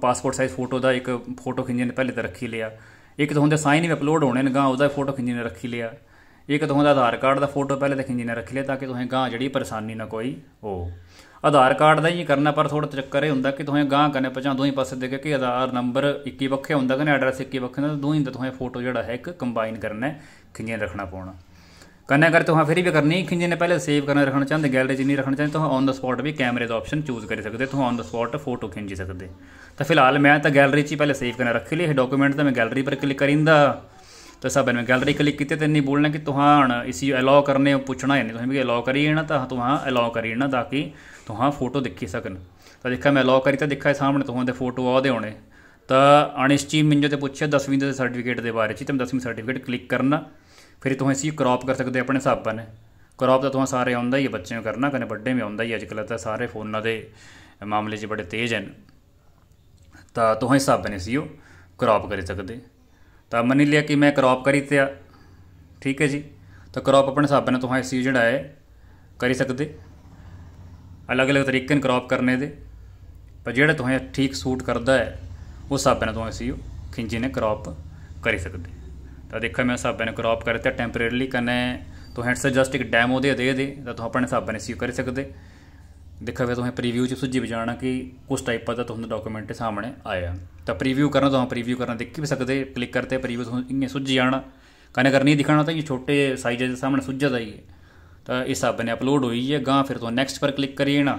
ਪਾਸਪੋਰਟ ਸਾਈਜ਼ ਫੋਟੋ ਦਾ ਇੱਕ ਫੋਟੋ ਖਿੰਜੇ ਨੇ ਪਹਿਲੇ ਤਾਂ ਰੱਖੀ ਲਿਆ ਇੱਕ ਤੁਹਾਂ ਦੇ ਸਾਈਨ ਵੀ ਅਪਲੋਡ ਹੋਣੇ ਨੇ ਗਾਂ ਉਹਦਾ ਫੋਟੋ ਖਿੰਜੇ ਨੇ ਰੱਖੀ ਲਿਆ ਇੱਕ ਤੁਹਾਂ ਦਾ ਆਧਾਰ ਕਾਰਡ ਦਾ ਫੋਟੋ ਪਹਿਲੇ ਤਾਂ ਖਿੰਜੇ ਨੇ ਰੱਖੀ ਲਿਆ ਤਾਂ ਕਿ ਤੁਹਾਂ ਗਾਂ ਜਿਹੜੀ ਪਰੇਸ਼ਾਨੀ ਨਾ ਕੋਈ ਹੋ ਆਧਾਰ ਕਾਰਡ ਦਾ ਹੀ ਕਰਨਾ ਪਰ ਥੋੜਾ ਚੱਕਰ ਇਹ ਹੁੰਦਾ ਕਿ ਤੁਹਾਂ ਗਾਂ ਕਰਨੇ ਪਛਾਂ ਦੋਹੀਂ ਪਾਸੇ ਦੇ ਕਿ ਆਧਾਰ ਨੰਬਰ ਇੱਕੀ ਵੱਖੇ ਹੁੰਦਾ ਕਿ ਐਡਰੈਸ ਇੱਕੀ ਵੱਖੇ ਹੁੰਦਾ ਦੋਹੀਂ ਦਾ ਤੁਹਾਂ ਫੋਟੋ ਜਿਹੜਾ ਹੈ ਇੱਕ ਕੰਬਾਈਨ ਕਰਨਾ ਖਿੰਜੇ ਰੱਖਣਾ ਪਉਣਾ ਕਰਨਾ ਕਰ ਤੁਸੀਂ ਫਿਰ ਵੀ ਕਰਨੀ ਕਿ ਜਿਹਨੇ ਪਹਿਲੇ ਸੇਵ ਕਰਨਾ ਰੱਖਣਾ ਚਾਹੁੰਦੇ ਗੈਲਰੀ ਚ ਨਹੀਂ ਰੱਖਣਾ ਚਾਹੁੰਦੇ ਤੁਸੀਂ ਔਨ ਦਾ ਸਪੌਟ ਵੀ ਕੈਮਰੇ ਦਾ ਆਪਸ਼ਨ ਚੂਜ਼ ਕਰ ਸਕਦੇ ਤੁਸੀਂ ਔਨ ਦਾ ਸਪੌਟ ਫੋਟੋ ਖਿੱਚ ਸਕਦੇ ਤਾਂ ਫਿਲਹਾਲ ਮੈਂ ਤਾਂ ਗੈਲਰੀ ਚ ਹੀ ਪਹਿਲੇ ਸੇਵ ਕਰਨਾ ਰੱਖ ਲਈ ਇਹ ਡਾਕੂਮੈਂਟ ਤਾਂ ਮੈਂ ਗੈਲਰੀ ਪਰ ਕਲਿੱਕ ਕਰਿੰਦਾ ਤਾਂ ਸਭ ਨੇ ਗੈਲਰੀ ਕਲਿੱਕ ਕੀਤੇ ਤੇ ਨਹੀਂ ਬੋਲਣਾ ਕਿ ਤੁਹਾਨ ਇਸੇ ਅਲਾਉ ਕਰਨੇ ਪੁੱਛਣਾ ਹੈ ਨਹੀਂ ਤੁਸੀਂ ਵੀ ਅਲਾਉ ਕਰੀਣਾ ਤਾਂ ਤੁਹਾਨ ਅਲਾਉ ਕਰੀਣਾ ਤਾਂ ਕਿ ਤੁਹਾਨ ਫੋਟੋ ਦੇਖੀ ਸਕਣ ਤਾਂ ਦੇਖਾ ਮੈਂ ਅਲਾਉ ਕਰੀ ਤਾਂ ਦੇਖਾ ਸਾਹਮਣੇ ਤੁਹਾਨ ਦੇ ਫੋਟੋ ਆਉਦੇ ਹੋਣੇ ਤਾਂ ਅਨਿਸ਼ਚੀ ਮਿੰਜੋ ਤੇ ਪੁੱਛਿਆ 10ਵੀਂ ਦੇ ਸਰਟੀਫਿਕੇਟ ਦੇ ਬਾਰੇ ਚ ਤੇ ਮੈਂ 10ਵੀਂ ਸਰਟੀਫਿਕੇਟ ਕਲਿੱਕ ਕਰਨਾ फिर ਤੁਸੀਂ ਇਸ ਕ੍ਰੌਪ ਕਰ ਸਕਦੇ ਆਪਣੇ ਹਿਸਾਬ ਬਨ ਕ੍ਰੌਪ ਤਾਂ ਤੁਹਾਨੂੰ ਸਾਰੇ ਆਉਂਦਾ ਹੀ ਬੱਚਿਆਂ ਕਰਨਾ ਕਨੇ ਵੱਡੇ ਵੀ ਆਉਂਦਾ ਹੀ ਅੱਜਕੱਲ ਤਾਂ ਸਾਰੇ ਫੋਨਾਂ ਦੇ ਮਾਮਲੇ 'ਚ ਬੜੇ ਤੇਜ਼ ਹਨ ਤਾਂ ਤੁਸੀਂ ਹਿਸਾਬ ਬਨ ਇਸ क्रॉप करी सकते तो मनी लिया कि मैं क्रॉप करी त्या ठीक है जी तो क्रॉप अपने हिसाब ने तुम इसी जोड़ा है करी सकते अलग अलग तरीके क्रॉप करने के पर जोड़ा तुम्हें ठीक सूट करता है उस हिसाब ने तुम इसी खिंजी ने क्रॉप करी सकते ਤਾਂ ਦੇਖੋ ਮੈਂ हिसाब सां ਕਰ ਦਿੱਤਾ ਟੈਂਪਰੇਰੀਲੀ ਕਰਨਾ ਹੈ तो हेड से जस्ट एक ਦੇ ਦੇ ਦੇ दे तो तुम अपने हिसाब से ਕਰ ਸਕਦੇ ਦੇਖੋ ਫਿਰ ਤੁਸੀਂ ਪ੍ਰੀਵਿਊ ਚ ਸੁਝੀ ਬਜਾਣਾ ਕਿ ਉਸ ਟਾਈਪ ਦਾ ਤੁਹਾਨੂੰ ਡਾਕੂਮੈਂਟ ਦੇ ਸਾਹਮਣੇ ਆਇਆ ਤਾਂ ਪ੍ਰੀਵਿਊ ਕਰਨਾ ਤੁਹਾਨੂੰ ਪ੍ਰੀਵਿਊ ਕਰਨਾ ਦੇਖ ਵੀ ਸਕਦੇ ਕਲਿੱਕ ਕਰਤੇ ਪ੍ਰੀਵਿਊ ਤੁਹਾਨੂੰ ਇੰਨੇ ਸੁਝੀ ਜਾਣਾ ਕਨੇ ਕਰਨੀ ਦਿਖਾਣਾ ਤਾਂ ਇਹ ਛੋਟੇ ਸਾਈਜ਼ ਦੇ ਸਾਹਮਣੇ ਸੁਝਾ ਹੀ ਹੈ ਤਾਂ ਇਸ ਹਿਸਾਬ ਨੇ ਅਪਲੋਡ ਹੋਈ ਹੈ ਗਾਂ ਫਿਰ ਤੋਂ ਨੈਕਸਟ ਪਰ ਕਲਿੱਕ ਕਰੀਏ ਨਾ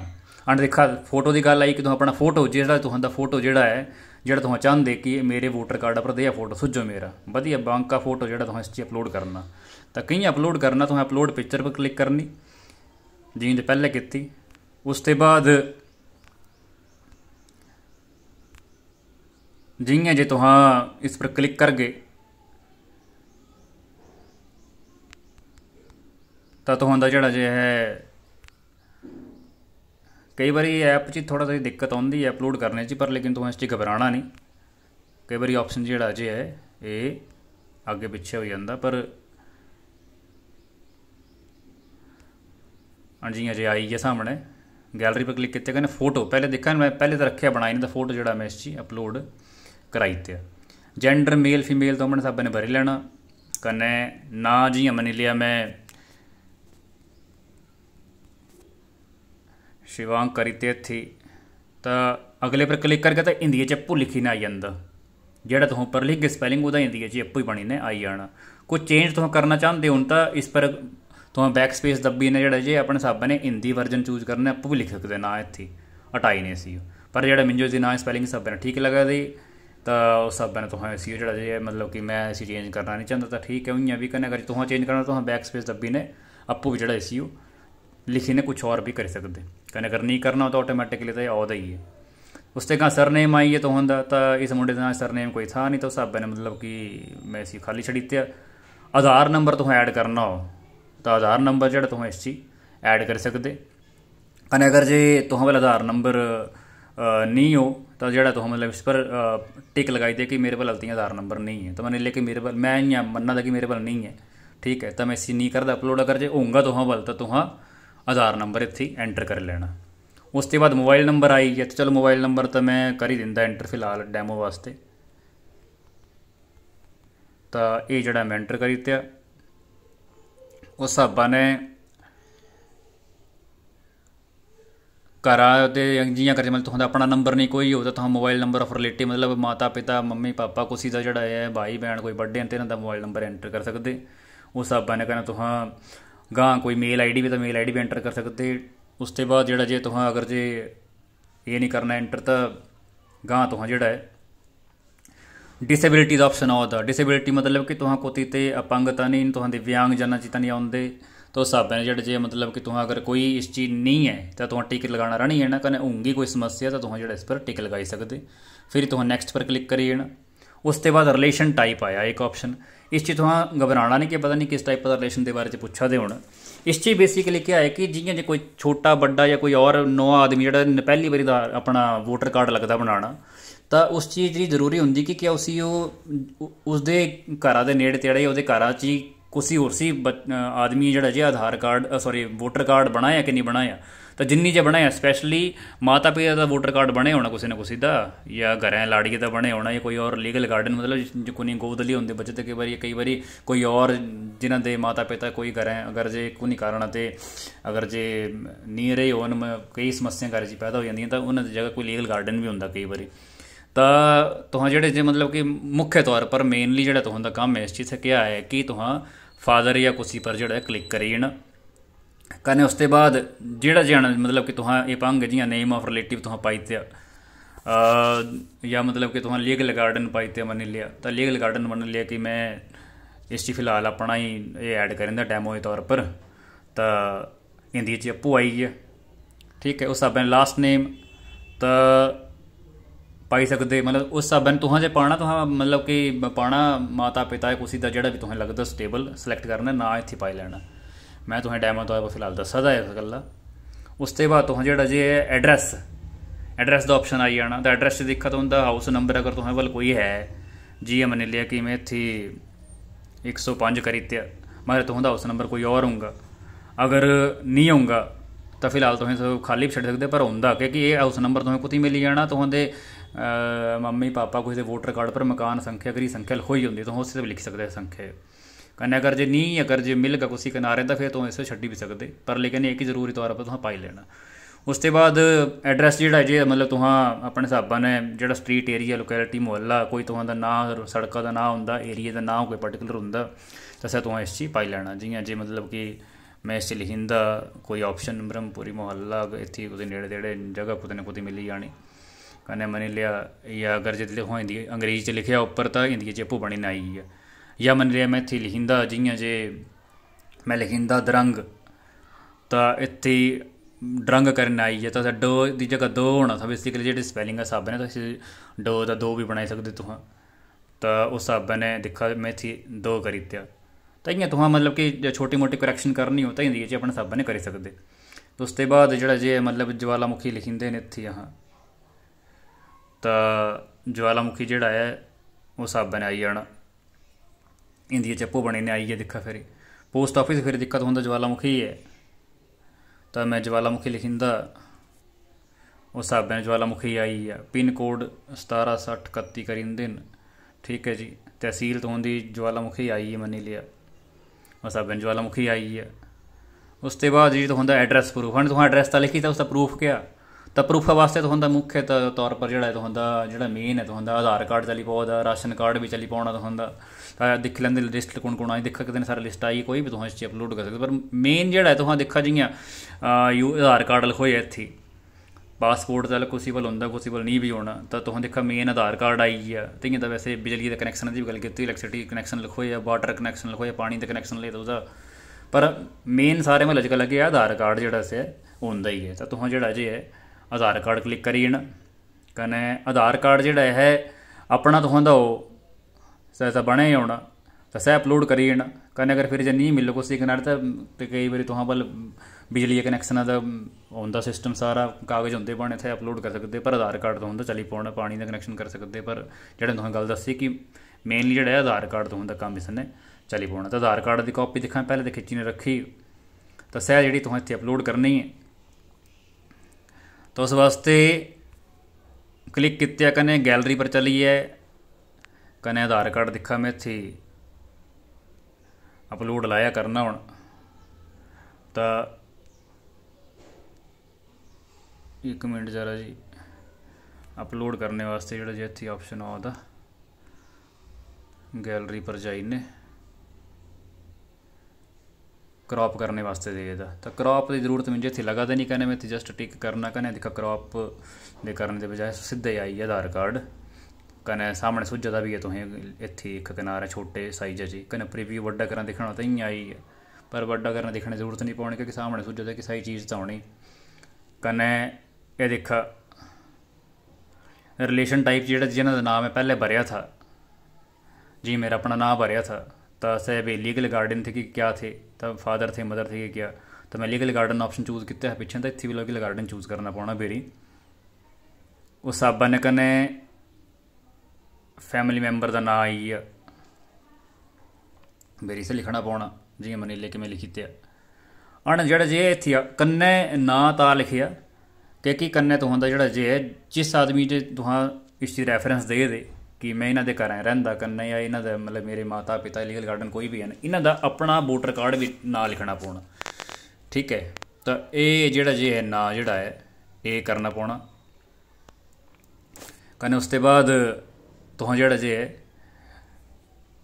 ਅੰਡ ਦੇਖਾ ਫੋਟੋ ਦੀ ਗੱਲ ਆਈ ਕਿ ਤੁਹਾਨੂੰ ਆਪਣਾ ਫੋਟੋ ਜਿਹੜਾ ਤੁਹਾਨੂੰ ਦਾ ਫੋਟੋ ਜਿਹੜਾ ਹੈ ਜਿਹੜਾ ਤੁਸੀਂ ਚਾਹੁੰਦੇ ਕਿ ਮੇਰੇ ਵੋਟਰ ਕਾਰਡ ਉੱਪਰ ਦੇ ਫੋਟੋ ਸੁਝੋ ਮੇਰਾ ਵਧੀਆ ਬੈਂਕ ਦਾ ਫੋਟੋ ਜਿਹੜਾ ਤੁਸੀਂ ਇਸ 'ਚ ਅਪਲੋਡ ਕਰਨਾ ਤਾਂ ਕਈ ਅਪਲੋਡ ਕਰਨਾ ਤੁਸੀਂ ਅਪਲੋਡ ਪਿਕਚਰ 'ਤੇ ਕਲਿੱਕ ਕਰਨੀ ਜਿਵੇਂ ਤੇ ਪਹਿਲੇ ਕੀਤੀ ਉਸ ਤੋਂ ਬਾਅਦ ਜਿਵੇਂ ਜੇ ਤੁਸੀਂ ਇਸ ਪਰ ਕਲਿੱਕ ਕਰ ਗਏ ਤਾਂ ਤੁਹਾਡਾ ਜਿਹੜਾ ਜੇ ਹੈ ਕਈ ਵਾਰੀ ਐਪ 'ਚ ਥੋੜਾ ਜਿਹਾ ਦਿੱਕਤ ਆਉਂਦੀ ਹੈ ਅਪਲੋਡ ਕਰਨੇ 'ਚ ਪਰ ਲੇਕਿਨ ਤੁਹਾਨੂੰ ਇਸ 'ਚ ਘਬਰਾਣਾ ਨਹੀਂ ਕਈ ਵਾਰੀ ਆਪਸ਼ਨ ਜਿਹੜਾ ਅਜੇ ਹੈ ਇਹ ਅੱਗੇ ਪਿੱਛੇ ਹੋ ਜਾਂਦਾ ਪਰ ਹਾਂਜੀ ਅਜੇ ਆਈ ਹੈ ਸਾਹਮਣੇ ਗੈਲਰੀ 'ਤੇ ਕਲਿੱਕ ਕੀਤੇ ਕਹਿੰਦੇ ਫੋਟੋ ਪਹਿਲੇ ਦੇਖਾਂ ਮੈਂ ਪਹਿਲੇ ਤਾਂ ਰੱਖਿਆ ਬਣਾਈ ਨਹੀਂ ਤਾਂ ਫੋਟੋ ਜਿਹੜਾ ਮੈਂ ਇਸ 'ਚ ਅਪਲੋਡ ਕਰਾਈ ਤੇ ਜੈਂਡਰ ਮੇਲ ਫੀਮੇਲ ਤੋਂ ਸਭ ਨੇ ਭਰੀ ਲੈਣਾ ਕਨੇ ਨਾ ਜੀ ਮਨ ਲਿਆ ਮੈਂ शिवांग करी तेथी तो अगले पर क्लिक करके तो हिंदी च लिखी ने आई जाता जेड़ा तुम पर लिख गए स्पैलिंग वह हिंदी च ही बनी ने आई जाना कोई चेंज तुम करना चाहते हो तो इस पर तुम बैक स्पेस दब्बी ने जोड़ा जे अपने हिसाब ने हिंदी वर्जन चूज करने आपूं भी लिख सकते ना इतनी हटाई ने सी पर जोड़ा मिंजो जी ना स्पैलिंग हिसाब ने ठीक लगा दी तो उस हिसाब ने तुम इसी जोड़ा जे मतलब कि मैं इसी चेंज करना नहीं चाहता तो ठीक है उइयां भी कन्ने अगर तुम चेंज करना तो बैक स्पेस दबी ने आपूं भी जोड़ा इसी लिखी ने कुछ और भी करी सकदे कने अगर नहीं करना हो तो ऑटोमैटिकली तो औहदा ही है उसके कहा सरनेम आई है तो होंदा तो इस मुंडे का सरनेम कोई था नहीं तो साहब ने मतलब कि मैं इसी खाली छड़ी ते आधार नंबर तुम ऐड करना हो तो आधार नंबर जोड़ा तुम इस ऐड कर सकते कने अगर जे तुह वाल आधार नंबर नहीं हो तो जोड़ा तुम मतलब इस पर टिक लगाई दे कि मेरे वाल अलती आधार नंबर नहीं है तो मैंने लेके मेरे वाल मैं इं मना था कि मेरे वाल नहीं है ठीक है तो मैं इसी नहीं करता अपलोड अगर जो होगा तुम वाल तो तुम ਆਧਾਰ ਨੰਬਰ ਇੱਥੇ ਐਂਟਰ ਕਰ ਲੈਣਾ ਉਸ ਤੋਂ ਬਾਅਦ ਮੋਬਾਈਲ ਨੰਬਰ ਆਈ ਗਿਆ ਤੇ ਚਲੋ ਮੋਬਾਈਲ ਨੰਬਰ ਤਾਂ ਮੈਂ ਕਰ ਹੀ ਦਿੰਦਾ ਐਂਟਰ ਫਿਲਹਾਲ ਡੈਮੋ ਵਾਸਤੇ ਤਾਂ ਇਹ ਜਿਹੜਾ ਮੈਂ ਐਂਟਰ ਕਰੀ ਤੇ ਉਸ ਹਾਬਾ ਨੇ ਘਰਾਂ ਤੇ ਜੀਆਂ ਕਰਦੇ ਮਤਲਬ ਤੁਹਾਡਾ ਆਪਣਾ ਨੰਬਰ ਨਹੀਂ ਕੋਈ ਹੋਦਾ ਤਾਂ ਮੋਬਾਈਲ ਨੰਬਰ ਆਫ ਰਿਲੇਟਿਵ ਮਤਲਬ ਮਾਤਾ ਪਿਤਾ ਮੰਮੀ ਪਾਪਾ ਕੋਸੀ ਦਾ ਜਿਹੜਾ ਹੈ ਭਾਈ ਭੈਣ ਕੋਈ ਵੱਡੇ ਤੇ ਇਹਨਾਂ ਦਾ ਮੋਬਾਈਲ ਨੰਬਰ ਐਂਟਰ ਕਰ ਸਕਦੇ ਉਸ ਹਾਬਾ ਨੇ ਕਹਿੰਦਾ ਤੁਹਾਂ ਗਾਂ ਕੋਈ ਮੇਲ ਆਈਡੀ ਵੀ ਤਾਂ ਮੇਲ ਆਈਡੀ ਵੀ ਐਂਟਰ ਕਰ ਸਕਦੇ ਉਸ ਤੋਂ ਬਾਅਦ ਜਿਹੜਾ ਜੇ ਤੁਸੀਂ ਅਗਰ ਜੇ ਇਹ ਨਹੀਂ ਕਰਨਾ ਐਂਟਰ ਤਾਂ ਗਾਂ ਤੁਹਾਂ ਜਿਹੜਾ ਹੈ ਡਿਸੇਬਿਲਿਟੀ ਦਾ ਆਪਸ਼ਨ ਆਉਂਦਾ ਡਿਸੇਬਿਲਿਟੀ ਮਤਲਬ ਕਿ ਤੁਹਾਨੂੰ ਕੋਤੀ ਤੇ ਅਪੰਗਤਾ ਨਹੀਂ ਤੁਹਾਨੂੰ ਵਿਆੰਗ ਜਨਾਂ ਚਿਤਾ ਨਹੀਂ ਆਉਂਦੇ ਤੋ ਸਾਬ ਹੈ ਜਿਹੜਾ ਜੇ ਮਤਲਬ ਕਿ ਤੁਹਾਨੂੰ ਅਗਰ ਕੋਈ ਇਸ ਚੀਜ਼ ਨਹੀਂ ਹੈ ਤਾਂ ਤੁਹਾਨੂੰ ਟਿਕ ਲਗਾਣਾ ਰਹਿਣੀ ਹੈ ਨਾ ਕਨੇ ਹੋਊਗੀ ਕੋਈ ਸਮੱਸਿਆ ਤਾਂ ਤੁਹਾਨੂੰ ਜਿਹੜਾ ਇਸ ਪਰ ਟਿਕ ਲਗਾਈ ਸਕਦੇ ਫਿਰ ਤੁਹਾਨੂੰ ਨੈਕਸਟ ਪਰ ਕਲਿੱਕ ਕਰੀ ਨਾ ਉਸ ਤੋਂ ਬਾਅਦ ਰਿਲੇਸ਼ਨ ਟਾਈਪ ਆਇਆ ਇੱਕ ਆਪਸ਼ਨ ਇਸ ਚੀਜ਼ ਤੋਂ ਘਬਰਾਉਣਾ ਨਹੀਂ ਕਿ ਪਤਾ ਨਹੀਂ ਕਿਸ ਟਾਈਪ ਦਾ ਰਿਲੇਸ਼ਨ ਦੇ ਬਾਰੇ ਚ ਪੁੱਛਾ ਦੇ ਹੁਣ ਇਸ ਚੀਜ਼ ਬੇਸਿਕਲੀ ਕਿਹਾ ਹੈ ਕਿ ਜਿਵੇਂ ਜੇ ਕੋਈ ਛੋਟਾ ਵੱਡਾ ਜਾਂ ਕੋਈ ਔਰ ਨਵਾਂ ਆਦਮੀ ਜਿਹੜਾ ਪਹਿਲੀ ਵਾਰੀ ਦਾ ਆਪਣਾ ਵੋਟਰ ਕਾਰਡ ਲੱਗਦਾ ਬਣਾਣਾ ਤਾਂ ਉਸ ਚੀਜ਼ ਦੀ ਜ਼ਰੂਰੀ ਹੁੰਦੀ ਕਿ ਕਿਉਂ ਸੀ ਉਹ ਉਸ ਦੇ ਘਰਾਂ ਦੇ ਨੇੜੇ ਤੇੜੇ ਉਹਦੇ ਘਰਾਂ 'ਚ ਕੋਈ ਹੋਰ ਸੀ ਆਦਮੀ ਜਿਹੜਾ ਜੇ Aadhaar card sorry voter card ਬਣਾਇਆ ਕਿ ਨਹੀਂ ਬਣਾਇਆ ਤਾਂ ਜਿੰਨੀ ਜੇ ਬਣਾਇਆ ਸਪੈਸ਼ਲੀ ਮਾਤਾ ਪਿਤਾ ਦਾ ਵੋਟਰ ਕਾਰਡ ਬਣੇ ਹੋਣਾ ਕਿਸੇ ਨਾ ਕਿਸੇ ਦਾ ਜਾਂ ਘਰਾਂ ਲਾੜੀਏ ਦਾ ਬਣੇ ਹੋਣਾ ਜਾਂ ਕੋਈ ਔਰ ਲੀਗਲ ਗਾਰਡਨ ਮਤਲਬ ਨਹੀਂ ਗੋਦ ਲਈ ਹੁੰਦੇ ਬੱਚੇ ਤੇ ਕਈ ਵਾਰੀ ਕਈ ਵਾਰੀ ਕੋਈ ਔਰ ਜਿਨ੍ਹਾਂ ਦੇ ਮਾਤਾ ਪਿਤਾ ਕੋਈ ਘਰਾਂ ਅਗਰ ਜੇ ਕੋਈ ਕਾਰਨ ਤੇ ਅਗਰ ਜੇ ਨੀਅਰ ਹੀ ਹੋਣ ਕਈ ਸਮੱਸਿਆ ਘਰ ਜੀ ਪੈਦਾ ਹੋ ਜਾਂਦੀਆਂ ਤਾਂ ਉਹਨਾਂ ਦੀ ਜਗ੍ਹਾ ਕੋਈ ਲੀਗਲ ਗਾਰਡਨ ਵੀ ਹੁੰਦਾ ਕਈ ਵਾਰੀ ਤਾਂ ਤੁਹਾਂ ਜਿਹੜੇ ਜੇ ਮਤਲਬ ਕਿ ਮੁੱਖੇ ਤੌਰ ਪਰ ਮੇਨਲੀ ਜਿਹੜਾ ਤੁਹਾਂ ਦਾ ਕੰਮ ਹੈ ਇਸ ਚੀਜ਼ ਤੇ ਕਿਹਾ ਹੈ ਕਿ ਤੁਹਾਂ ਫਾਦਰ ਜਾਂ ਕੁਸੀ ਪਰ ਜਿਹੜਾ ਕਲਿੱਕ ਕਰੀ ਕਨੇ ਉਸ ਤੋਂ ਬਾਅਦ ਜਿਹੜਾ ਜਿਹੜਾ ਮਤਲਬ ਕਿ ਤੁਹਾਂ ਇਹ ਪੰਗ ਜੀਆਂ ਨੇਮ ਆਫ ਰਿਲੇਟਿਵ ਤੁਹਾਂ ਪਾਈ ਤੇ ਆ ਜਾਂ ਮਤਲਬ ਕਿ ਤੁਹਾਂ ਲੀਗਲ ਗਾਰਡਨ ਪਾਈ ਤੇ ਮੰਨ ਲਿਆ ਤਾਂ ਲੀਗਲ ਗਾਰਡਨ ਮੰਨ ਲਿਆ ਕਿ ਮੈਂ ਇਸ ਦੀ ਫਿਲਹਾਲ ਆਪਣਾ ਹੀ ਇਹ ਐਡ ਕਰਨ ਦਾ ਡੈਮੋ ਦੇ ਤੌਰ ਪਰ ਤਾਂ ਇੰਦੀ ਚ ਅਪੂ ਆਈ ਗਿਆ ਠੀਕ ਹੈ ਉਸ ਆਪਣੇ ਲਾਸਟ ਨੇਮ ਤਾਂ ਪਾਈ ਸਕਦੇ ਮਤਲਬ ਉਸ ਸਾਬਨ ਤੁਹਾਂ ਜੇ ਪਾਣਾ ਤੁਹਾਂ ਮਤਲਬ ਕਿ ਪਾਣਾ ਮਾਤਾ ਪਿਤਾ ਕੋਸੀ ਦਾ ਜਿਹੜਾ ਵੀ ਤੁਹਾਂ ਲੱਗਦਾ ਸਟੇਬਲ ਸਿਲੈਕਟ ਕਰਨਾ ਨਾ ਇੱਥੇ ਪਾਈ ਲੈਣਾ ਮੈਂ ਤੁਹਾਨੂੰ ਡੈਮੋ ਤੋਂ ਆਇਆ ਫਿਲਹਾਲ ਦੱਸਦਾ ਹਾਂ ਇਸ ਗੱਲ ਦਾ ਉਸ ਤੋਂ ਬਾਅਦ ਤੁਹਾਨੂੰ ਜਿਹੜਾ ਜੇ ਐਡਰੈਸ ਐਡਰੈਸ ਦਾ অপਸ਼ਨ ਆਈ ਜਾਣਾ ਤਾਂ ਐਡਰੈਸ ਤੇ ਦੇਖਾ ਤੁਹਾਨੂੰ ਦਾ ਹਾਊਸ ਨੰਬਰ ਅਗਰ ਤੁਹਾਨੂੰ ਕੋਲ ਕੋਈ ਹੈ ਜੀ ਐਮ ਨੇ ਲਿਆ ਕਿ ਮੈਂ ਇੱਥੇ 105 ਕਰੀਤੇ ਮਾਰੇ ਤੁਹਾਨੂੰ ਦਾ ਹਾਊਸ ਨੰਬਰ ਕੋਈ ਹੋਰ ਹੋਊਗਾ ਅਗਰ ਨਹੀਂ ਹੋਊਗਾ ਤਾਂ ਫਿਲਹਾਲ ਤੁਸੀਂ ਖਾਲੀ ਛੱਡ ਸਕਦੇ ਪਰ ਹੁੰਦਾ ਕਿ ਇਹ ਹਾਊਸ ਨੰਬਰ ਤੁਹਾਨੂੰ ਕੋਈ ਮਿਲ ਜਾਣਾ ਤੁਹਾਡੇ ਮੰਮੀ ਪਾਪਾ ਕੋਈ ਦੇ ਵੋਟਰ ਕਾਰਡ ਪਰ ਮਕਾਨ ਸੰਖਿਆ ਗਰੀ ਸੰਖਿਆ ਲਿਖੋਈ ਹੁੰਦੀ ਤਾਂ ਉਸ ਤੇ ਲਿਖ ਸਕਦੇ ਸੰਖਿਆ ਕਹਿੰਦੇ ਅਗਰ ਜੇ ਨਹੀਂ ਅਗਰ ਜੇ ਮਿਲ ਗਿਆ ਕੋਈ ਕਿਨਾਰੇ ਤਾਂ ਫਿਰ ਤੂੰ ਇਸੇ ਛੱਡੀ ਵੀ ਸਕਦੇ ਪਰ ਲੇਕਿਨ ਇਹ ਕੀ ਜ਼ਰੂਰੀ ਤੌਰ 'ਤੇ ਤੂੰ ਪਾਈ ਲੈਣਾ ਉਸ ਤੋਂ ਬਾਅਦ ਐਡਰੈਸ ਜਿਹੜਾ ਜੇ ਮਤਲਬ ਤੁਹਾਂ ਆਪਣੇ ਹਿਸਾਬਾਂ ਨੇ ਜਿਹੜਾ ਸਟਰੀਟ ਏਰੀਆ ਲੋਕੈਲਿਟੀ ਮੁਹੱਲਾ ਕੋਈ ਤੁਹਾਂ ਦਾ ਨਾਂ ਸੜਕਾ ਦਾ ਨਾਂ ਹੁੰਦਾ ਏਰੀਆ ਦਾ ਨਾਂ ਕੋਈ ਪਾਰਟਿਕੂਲਰ ਹੁੰਦਾ ਤਾਂ ਸੇ ਤੁਹਾਂ ਇਸ ਚੀ ਪਾਈ ਲੈਣਾ ਜੀ ਜੇ ਮਤਲਬ ਕਿ ਮੈਂ ਇਸ ਲਿਖਿੰਦਾ ਕੋਈ ਆਪਸ਼ਨ ਬ੍ਰਹਮਪੁਰੀ ਮੁਹੱਲਾ ਇੱਥੇ ਉਹਦੇ ਨੇੜੇ ਦੇੜੇ ਜਗ੍ਹਾ ਕੋਤੇ ਨੇ ਕੋਤੇ ਮਿਲੀ ਜਾਣੀ ਕਹਿੰਦੇ ਮੈਨੇ ਲਿਆ ਜਾਂ ਅਗਰ ਜਿੱਦ ਲਿਖੋ ਅੰਗਰੇਜ਼ੀ ਚ ਲਿਖਿਆ ਉੱਪਰ ਤਾਂ ਹਿੰਦੀ ਚ ਆਪੂ ਬਣੀ ਨਾ ਆਈ ਹੈ यमन थी लिखिंदा जियां जे मैं लिखिंदा दरंग तां इत्थै ड्रंग करने आई तो तुसें ड दी जगह दो होना था बेसिकली जेह्ड़ी स्पैलिंग दे स्हाबै ने तुस ड दा दो भी बनाई सकदे तुस तां उस स्हाबै ने दिक्खा में इत्थै दो करी दित्ता तां इ'यां तुस मतलब कि छोटी मोटी करैक्शन करनी हो तां हिंदी च अपने हिसाब ने करी सकदे उसदे बाद जेह्ड़ा जे मतलब ज्वालामुखी लिखिंदे न इत्थै अहाँ ज्वालामुखी जेह्ड़ा है उस स्हाबै ने आई जाना ਨੇ ਆਈ ಬಣಿನೇ ਦੇਖਾ ਫਿਰ ਪੋਸਟ ਆਫਿਸ ਫਿਰ ਦਿੱਕਤ ਹੁੰਦਾ ਜਵਾਲਾਮੁਖੀ ਹੈ ਤਾਂ ਮੈਂ ਜਵਾਲਾਮੁਖੀ ਲਿਖਿੰਦਾ ਉਹ ਸਾਬੈਂ ਜਵਾਲਾਮੁਖੀ ਆਈ ਹੈ ਪਿੰਨ ਕੋਡ 176031 ਕਰਿੰਦੇ ਦਿਨ ਠੀਕ ਹੈ ਜੀ ਤਹਿਸੀਲ ਤੋਂ ਦੀ ਜਵਾਲਾਮੁਖੀ ਆਈ ਹੈ ਮੰਨੀ ਲਿਆ ਉਹ ਸਾਬੈਂ ਜਵਾਲਾਮੁਖੀ ਆਈ ਹੈ ਉਸ ਤੋਂ ਬਾਅਦ ਜੀ ਤੋਂ ਹੁੰਦਾ ਐਡਰੈਸ ਪ੍ਰੂਫ ਹਣ ਤੁਹਾਡਾ ਐਡਰੈਸ ਤਾਂ ਲਿਖੀ ਤਾਂ ਉਸ ਦਾ ਪ੍ਰੂਫ ਕਿਆ ਤਾਂ ਪ੍ਰੂਫ ਵਾਸਤੇ ਤੋਂ ਹੁੰਦਾ ਮੁੱਖ ਤੌਰ ਪਰ ਜਿਹੜਾ ਤੋਂ ਹੁੰਦਾ ਜਿਹੜਾ ਮੇਨ ਹੈ ਤੋਂ ਹੁੰਦਾ ਆਧਾਰ ਕਾਰਡ ਚਲੀ ਪਾਉਦਾ ਰਾਸ਼ਨ ਕਾਰਡ ਵੀ ਚਲੀ ਪਾਉਣਾ ਤੋਂ ਹੁੰਦਾ ਤਾਂ ਦੇਖ ਲੈਂਦੇ ਲਿਸਟ ਕੋਣ ਕੋਣ ਆਈ ਦੇਖਾ ਕਿਤੇ ਸਾਰਾ ਲਿਸਟ ਆਈ ਕੋਈ ਵੀ ਤੁਸੀਂ ਇਸ ਚ ਅਪਲੋਡ ਕਰ ਸਕਦੇ ਪਰ ਮੇਨ ਜਿਹੜਾ ਹੈ ਤੁਸੀਂ ਦੇਖਾ ਜੀਆਂ ਯੂ ਆਧਾਰ ਕਾਰਡ ਲਿਖੋਇਆ ਇੱਥੇ ਪਾਸਪੋਰਟ ਦਾ ਕੋਈ ਲਕੋਸੀਬਲ ਹੁੰਦਾ ਕੋਈ ਕੋਸੀਬਲ ਨਹੀਂ ਵੀ ਹੋਣਾ ਤਾਂ ਤੁਸੀਂ ਦੇਖਾ ਮੇਨ ਆਧਾਰ ਕਾਰਡ ਆਈ ਆ ਤੇ ਇਹ ਤਾਂ ਵੈਸੇ ਬਿਜਲੀ ਦਾ ਕਨੈਕਸ਼ਨ ਦੀ ਵੀ ਗੱਲ ਕੀਤੀ ਇਲੈਕਟ੍ਰਿਸਿਟੀ ਕਨੈਕਸ਼ਨ ਲਿਖੋਇਆ ਵਾਟਰ ਕਨੈਕਸ਼ਨ ਲਿਖੋਇਆ ਪਾਣੀ ਦਾ ਕਨੈਕਸ਼ਨ ਲੇ ਦੋ ਦਾ ਪਰ ਮੇਨ ਸਾਰੇ ਮਹੱਲੇ ਚ ਗੱਲ ਆ ਆਧਾਰ ਕਾਰਡ ਜਿਹੜਾ ਸੇ ਹੁੰਦਾ ਹੀ ਹੈ ਤਾਂ ਤੁਸੀਂ ਜਿਹੜਾ ਜੇ ਹੈ ਆਧਾਰ ਕਾਰਡ ਕਲਿੱਕ ਕਰੀਣ ਕਨੇ ਆਧਾਰ ਕਾਰਡ ਜਿਹੜਾ ਹੈ ਆਪਣਾ ਤੁਹਾਨੂੰ ਦਾ ਉਹ सहसा ਤਾਂ येवणं ਅਪਲੋਡ ਕਰੀ करी ਕਨੇ ਅਗਰ ਫਿਰ फिर ਨਹੀਂ ਮਿਲ मिले ਕੋ सिखणार ਤਾਂ ਤੇ ਕਈ ਵਾਰੀ ਤੁਹਾਂ ਬਲ ਬਿਜਲੀ ਕਨੈਕਸ਼ਨਾਂ ਦਾ ਹੁੰਦਾ ਸਿਸਟਮ ਸਾਰਾ ਕਾਗਜ਼ ਹੁੰਦੇ ਬਣੇ ਤੇ ਅਪਲੋਡ ਕਰ ਸਕਦੇ ਪਰ ਆਧਾਰ ਕਾਰਡ ਤੋਂ ਹੁੰਦਾ ਚਲੀ ਪਾਉਣਾ ਪਾਣੀ ਦਾ ਕਨੈਕਸ਼ਨ ਕਰ ਸਕਦੇ ਪਰ ਜਿਹੜੇ ਤੁਹਾਂ ਗੱਲ ਦੱਸੀ ਕਿ ਮੇਨਲੀ ਜਿਹੜਾ ਹੈ ਆਧਾਰ ਕਾਰਡ ਤੋਂ ਹੁੰਦਾ ਕੰਮ ਇਸ ਨੇ ਚਲੀ ਪਾਉਣਾ ਤਾਂ ਆਧਾਰ ਕਾਰਡ ਦੀ ਕਾਪੀ ਦਿਖਾ ਪਹਿਲੇ ਤੇ ਖਿੱਚੀ ਨੇ ਰੱਖੀ ਤਾਂ ਸਹਿ ਜਿਹੜੀ ਤੁਹਾਨੂੰ ਇੱਥੇ ਅਪਲੋਡ ਕਰਨੀ ਹੈ ਤਾਂ ਉਸ ਵਾਸਤੇ ਕਲਿੱਕ ਕੀਤਾ ਕਨੇ ਗੈਲਰੀ ਪਰ ਚਲੀ ਹੈ ਕਨੇ ਆਧਾਰ ਕਾਰਡ ਦਿਖਾ ਮੇਥੀ ਅਪਲੋਡ ਲਾਇਆ ਕਰਨਾ ਹੁਣ ਤਾਂ 1 ਮਿੰਟ ਜਰਾ ਜੀ ਅਪਲੋਡ ਕਰਨ ਵਾਸਤੇ ਜਿਹੜਾ ਜੇ ਇੱਥੇ ਆਪਸ਼ਨ ਆਉਂਦਾ ਗੈਲਰੀ ਪਰ ਜਾਈ ਨੇ ਕ੍ਰੌਪ ਕਰਨ ਵਾਸਤੇ ਦੇ ਇਹਦਾ ਤਾਂ ਕ੍ਰੌਪ ਦੀ ਜ਼ਰੂਰਤ ਮੈਨੂੰ ਇੱਥੇ ਲਗਾ ਤਾਂ ਨਹੀਂ ਕਹਨੇ ਮੈਂ ਇੱਥੇ ਜਸਟ ਟਿਕ ਕਰਨਾ ਕਹਨੇ ਦੇਖਾ ਕ੍ਰੌਪ ਦੇ ਕਰਨ ਦੇ ਬਜਾਏ ਸਿੱਧੇ ਆਈ ਆਧਾਰ ਕਾਰਡ कने सामने सुझा दा बी ऐ तुसें इत्थै इक कनारा छोटे साइज च कन्नै प्रीव्यू बड्डा करा दिक्खना ते इ'यां आई गेआ पर बड्डा करना दिक्खने दी जरूरत नहीं पौनी क्योंकि सामने सुजा दा कि सही चीज़ तो होनी कन्नै एह् दिक्खा रिलेशन टाइप जेह्ड़ा जिन्ना दा नाम में पैह्ले भरेआ था जी मेरा अपना नाम भरेया था तो साहब लीगल गार्डन थे कि क्या थे तो फादर थे मदर थे कि क्या तो मैं लीगल गार्डन ऑप्शन चूज़ किया पिच्छें तो इतने भी लीगल गार्डन चूज़ करना पौना बेरी उस स्हाबा ने कन्नै ਫੈਮਿਲੀ ਮੈਂਬਰ ਦਾ ਨਾਮ ਆਈ ਆ ਮੇਰੀ ਸੇ ਲਿਖਣਾ ਪਉਣਾ ਜਿਵੇਂ ਕੇ ਮੈਂ ਲਿਖੀ ਤੇ ਅਣ ਜਿਹੜਾ ਜੇ ਇੱਥੇ ਆ ਕੰਨੇ ਨਾਂ ਤਾਂ ਲਿਖਿਆ ਕਿ ਕੀ ਕੰਨੇ ਤੋਂ ਹੁੰਦਾ ਜਿਹੜਾ ਜੇ ਜਿਸ ਆਦਮੀ ਤੇ ਤੁਹਾਂ ਇਸ ਦੀ ਰੈਫਰੈਂਸ ਦੇ ਦੇ ਕਿ ਮੈਂ ਇਹਨਾਂ ਦੇ ਘਰਾਂ ਰਹਿੰਦਾ ਕੰਨੇ ਆ ਇਹਨਾਂ ਦਾ ਮਤਲਬ ਮੇਰੇ ਮਾਤਾ ਪਿਤਾ ਲੀਗਲ ਗਾਰਡਨ ਕੋਈ ਵੀ ਹਨ ਇਹਨਾਂ ਦਾ ਆਪਣਾ ਵੋਟਰ ਕਾਰਡ ਵੀ ਨਾਂ ਲਿਖਣਾ ਪਉਣਾ ਠੀਕ ਹੈ ਤਾਂ ਇਹ ਜਿਹੜਾ ਜੇ ਹੈ ਨਾਂ ਜਿਹੜਾ ਹੈ ਇਹ ਕਰਨਾ ਪਉਣਾ ਕੰਨੇ ਉਸ ਤੋਂ ਬਾਅਦ ਤੁਹਾਂ ਜਿਹੜਾ ਜੇ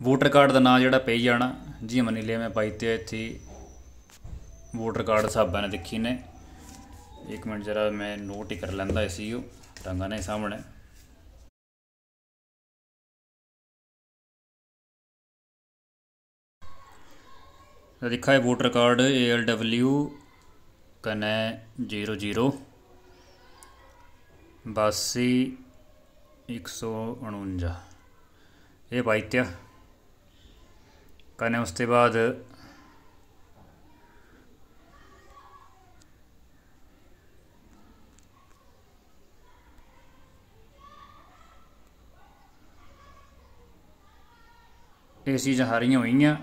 ਵੋਟਰ ਕਾਰਡ ਦਾ ਨਾਮ ਜਿਹੜਾ ਪਈ ਜਾਣਾ ਜੀ ਮੰਨੀ ਲਿਆ ਮੈਂ ਪਾਈ ਤੇ ਇੱਥੇ ਵੋਟਰ ਕਾਰਡ ਸਾਹਿਬਾਂ ਨੇ ਦੇਖੀ ਨੇ ਇੱਕ ਮਿੰਟ ਜਰਾ ਮੈਂ ਨੋਟ ਹੀ ਕਰ ਲੈਂਦਾ ਸੀ ਉਹ ਟੰਗਾ ਨੇ ਸਾਹਮਣੇ ਦੇਖਾ ਇਹ ਵੋਟਰ ਕਾਰਡ ਡਬਲਯੂ ਕਨੇ 00 82 149 ਇਹ ਕਨੇ ਉਸ ਤੋਂ ਬਾਅਦ ਇਹ ਚੀਜ਼ਾਂ ਹਾਰੀਆਂ ਹੋਈਆਂ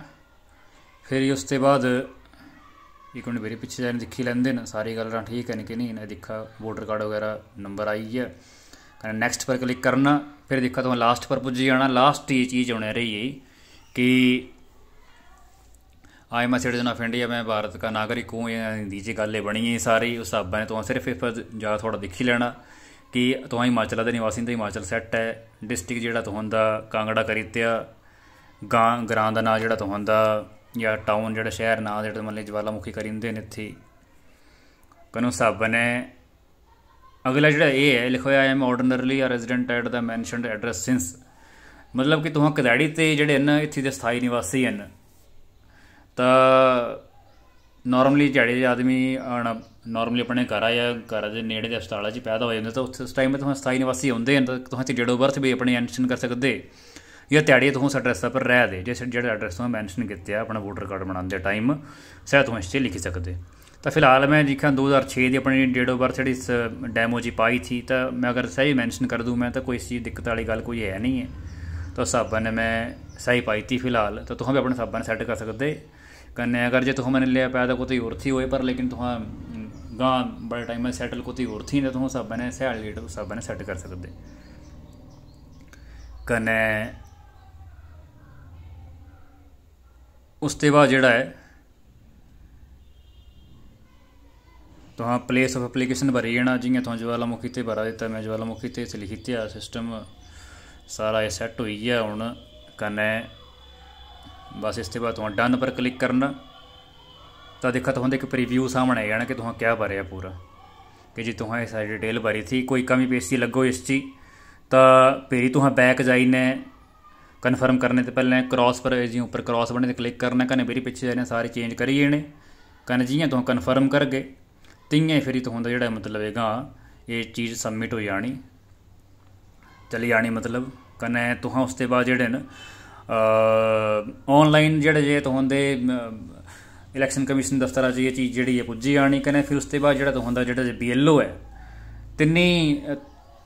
ਫਿਰ ਉਸ ਤੋਂ ਬਾਅਦ ਇੱਕ ਮਿੰਟ ਮੇਰੇ ਪਿੱਛੇ ਜਾਣ ਦੇਖੀ ਲੈਂਦੇ ਨੇ ਸਾਰੀ ਗੱਲਾਂ ਠੀਕ ਹੈ ਕਿ ਨਹੀਂ ਨਾ ਦੇਖਾ ਵੋਟਰ ਕਾਰਡ ਵਗੈਰਾ ਨੰਬਰ ਆਈ ਹੈ ਕਹਿੰਦਾ ਨੈਕਸਟ ਪਰ ਕਲਿੱਕ ਕਰਨਾ ਫਿਰ ਦੇਖੋ ਤੁਹਾਨੂੰ ਲਾਸਟ ਪਰ ਪੁੱਜ ਜਾਣਾ ਲਾਸਟ ਹੀ ਚੀਜ਼ ਹੋਣੀ ਰਹੀ ਹੈ ਕਿ I am citizen of India ਮੈਂ ਭਾਰਤ ਦਾ ਨਾਗਰਿਕ ਹੂੰ ਇਹ ਦੀ ਜੀ ਗੱਲੇ ਬਣੀ ਹੈ ਸਾਰੀ ਉਸ ਹੱਬਾਂ ਤੋਂ ਸਿਰਫ ਇਹ ਜਾ ਥੋੜਾ ਦੇਖੀ ਲੈਣਾ ਕਿ ਤੁਹਾਂ ਹਿਮਾਚਲ ਦੇ ਨਿਵਾਸੀ ਤੇ ਹਿਮਾਚਲ ਸੈੱਟ ਹੈ ਡਿਸਟ੍ਰਿਕਟ ਜਿਹੜਾ ਤੁਹਾਡਾ ਕਾਂਗੜਾ ਕਰੀਤਿਆ ਗਾਂ ਗ੍ਰਾਂ ਦਾ ਨਾਮ ਜਿਹੜਾ ਤੁਹਾਡਾ ਜਾਂ ਟਾਊਨ ਜਿਹੜਾ ਸ਼ਹਿਰ ਨਾਮ ਜਿਹੜਾ ਮੰਨ ਲਈ ਜਵਾਲਾਮੁਖੀ ਕਰੀਂਦੇ ਨੇ ਇੱਥੇ ਕਨੂੰ ਸਾਬ ਨੇ ਅਗਲਾ ਜਿਹੜਾ ਇਹ ਹੈ ਲਿਖਿਆ ਹੋਇਆ am ordinarily a resident at the mentioned address since ਮਤਲਬ ਕਿ ਤੁਹਾਂ ਕਦਾੜੀ ਤੇ ਜਿਹੜੇ ਹਨ ਇੱਥੇ ਦੇ ਸਥਾਈ ਨਿਵਾਸੀ ਹਨ ਤਾਂ ਨਾਰਮਲੀ ਜਿਹੜੇ ਆਦਮੀ ਨਾਰਮਲੀ ਆਪਣੇ ਘਰ ਆ ਜਾਂ ਘਰ ਦੇ ਨੇੜੇ ਦੇ ਹਸਪਤਾਲਾਂ 'ਚ ਪੈਦਾ ਹੋ ਜਾਂਦੇ ਤਾਂ ਉਸ ਟਾਈਮ ਤੇ ਤੁਹਾਂ ਸਥਾਈ ਨਿਵਾਸੀ ਹੁੰਦੇ ਹਨ ਤਾਂ ਤੁਹਾਂ ਤੇ ਡੇਟ ਆਫ ਬਰਥ ਵੀ ਆਪਣੀ ਐਂਸ਼ਨ ਕਰ ਸਕਦੇ ਜਾਂ ਤਿਆੜੀ ਤੋਂ ਉਸ ਐਡਰੈਸ ਪਰ ਰਹਿ ਦੇ ਜੇ ਜਿਹੜਾ ਐਡਰੈਸ ਤੁਹਾਂ ਮੈਂਸ਼ਨ ਕੀਤਾ ਆਪਣਾ ਵੋਟਰ ਕਾਰਡ ਬਣਾਉਂਦੇ ਟਾਈਮ ਸਹਿ ਤੁਹਾਂ ਇਸ ਤੇ ਲਿਖੀ ਸਕਦੇ ਤਾਂ ਫਿਲਹਾਲ ਮੈਂ ਜਿਕਾ 2006 ਦੀ ਆਪਣੀ ਡੇਟ ਬਰਥਡੇ ਇਸ ਡੈਮੋ ਜੀ ਪਾਈ ਸੀ ਤਾਂ ਮੈਂ ਅਗਰ ਸਹੀ ਮੈਂਸ਼ਨ ਕਰ ਦੂੰ ਮੈਂ ਤਾਂ ਕੋਈ ਚੀਜ਼ ਦਿੱਕਤ ਵਾਲੀ ਗੱਲ ਕੋਈ ਹੈ ਨਹੀਂ ਹੈ ਤਾਂ ਸਾਬਨ ਮੈਂ ਸਹੀ ਪਾਈ ਸੀ ਫਿਲਹਾਲ ਤਾਂ ਤੁਹਾਂ ਵੀ ਆਪਣੇ ਸਾਬਨ ਸੈੱਟ ਕਰ ਸਕਦੇ ਕੰਨੇ ਅਗਰ ਜੇ ਤੁਸੀਂ ਮੈਨੂੰ ਲਿਆ ਪਿਆ ਤਾਂ ਕੋਈ ਹੋਰ ਥੀ ਹੋਏ ਪਰ ਲੇਕਿਨ ਤੁਹਾਂ ਗਾਂ ਬੜੇ ਟਾਈਮ ਮੈਂ ਸੈਟਲ ਕੋਈ ਹੋਰ ਥੀ ਨਾ ਤੁਸੀਂ ਸਾਬਨ ਸਹੀ ਵਾਲੀ ਡੇਟ ਨੂੰ ਸਾਬਨ ਸੈੱਟ ਕਰ ਸਕਦੇ ਕੰਨੇ ਉਸ ਤੋਂ ਬਾਅਦ ਜਿਹੜਾ ਹੈ ਪਲੇਸ ਆਫ तव्हां प्लेस ਜਣਾ एप्लीकेशन भरिणा जीअं तव्हां ज्वालामुखी ते भराए त ਤੇ ਇਸ ਲਿਖੀ ਤੇ ਆ ਸਿਸਟਮ ਸਾਰਾ ਇਹ ਸੈੱਟ ਹੋਈ ਗਿਆ ਹੁਣ हून ਬਸ ਇਸ ਤੇ ਬਾਅਦ ਤੁਹਾਂ ਡਨ ਪਰ ਕਲਿੱਕ ਕਰਨਾ ਤਾਂ ਦੇਖਾ ਤੁਹਾਨੂੰ ਇੱਕ ਪ੍ਰੀਵਿਊ ਸਾਹਮਣੇ ਆ ਜਾਣਾ ਕਿ ਤੁਹਾਂ ਕਿਆ ਭਰਿਆ ਪੂਰਾ ਕਿ ਜੀ ਇਹ ਸਾਰੀ ਡਿਟੇਲ ਭਰੀ ਸੀ ਕੋਈ ਕਮੀ ਪੇਸ਼ੀ ਲੱਗੋ ਇਸ ਚੀ ਤਾਂ ਫੇਰੀ ਤੁਹਾਂ ਬੈਕ ਜਾਈਨੇ ਕਨਫਰਮ ਕਰਨੇ ਤੇ ਪਹਿਲਾਂ ਕ੍ਰਾਸ ਪਰ ਜੀ ਉੱਪਰ ਕ੍ਰਾਸ ਬਣੇ ਤੇ ਕਲਿੱਕ ਕਰਨਾ ਕਨੇ ਮੇਰੀ ਪਿੱਛੇ ਜਾਣੇ ਸਾਰੇ ਚੇਂਜ ਕਰੀ ਜਾਣੇ ਕਨ ਜੀਆਂ ਤੁਹਾਂ ਕਨਫਰਮ ਕਰ ਗਏ ਤਿੰਨੇ ਫੇਰੀ ਤੋਂ ਹੁੰਦਾ ਜਿਹੜਾ ਮਤਲਬ ਹੈਗਾ ਇਹ ਚੀਜ਼ ਸਬਮਿਟ ਹੋ ਜਾਣੀ ਚਲੀ ਜਾਣੀ ਮਤਲਬ ਕਨੇ ਤੁਹਾਂ ਉਸ ਤੇ ਬਾਅਦ ਜਿਹੜੇ ਨੇ ਆਨਲਾਈਨ ਜਿਹੜੇ ਜੇ ਤੋਂ ਹੁੰਦੇ ਇਲੈਕਸ਼ਨ ਕਮਿਸ਼ਨ ਦਫ਼ਤਰ ਆ ਜੀ ਇਹ ਚੀਜ਼ ਜਿਹੜੀ ਹੈ ਪੁੱਜੀ ਜਾਣੀ ਕਨੇ ਫਿਰ ਉਸ ਤੇ ਬਾਅਦ ਜਿਹੜਾ ਤੋਂ ਹੁੰਦਾ ਜਿਹੜਾ ਜੇ ਬੀਐਲਓ ਹੈ ਤਿੰਨੀ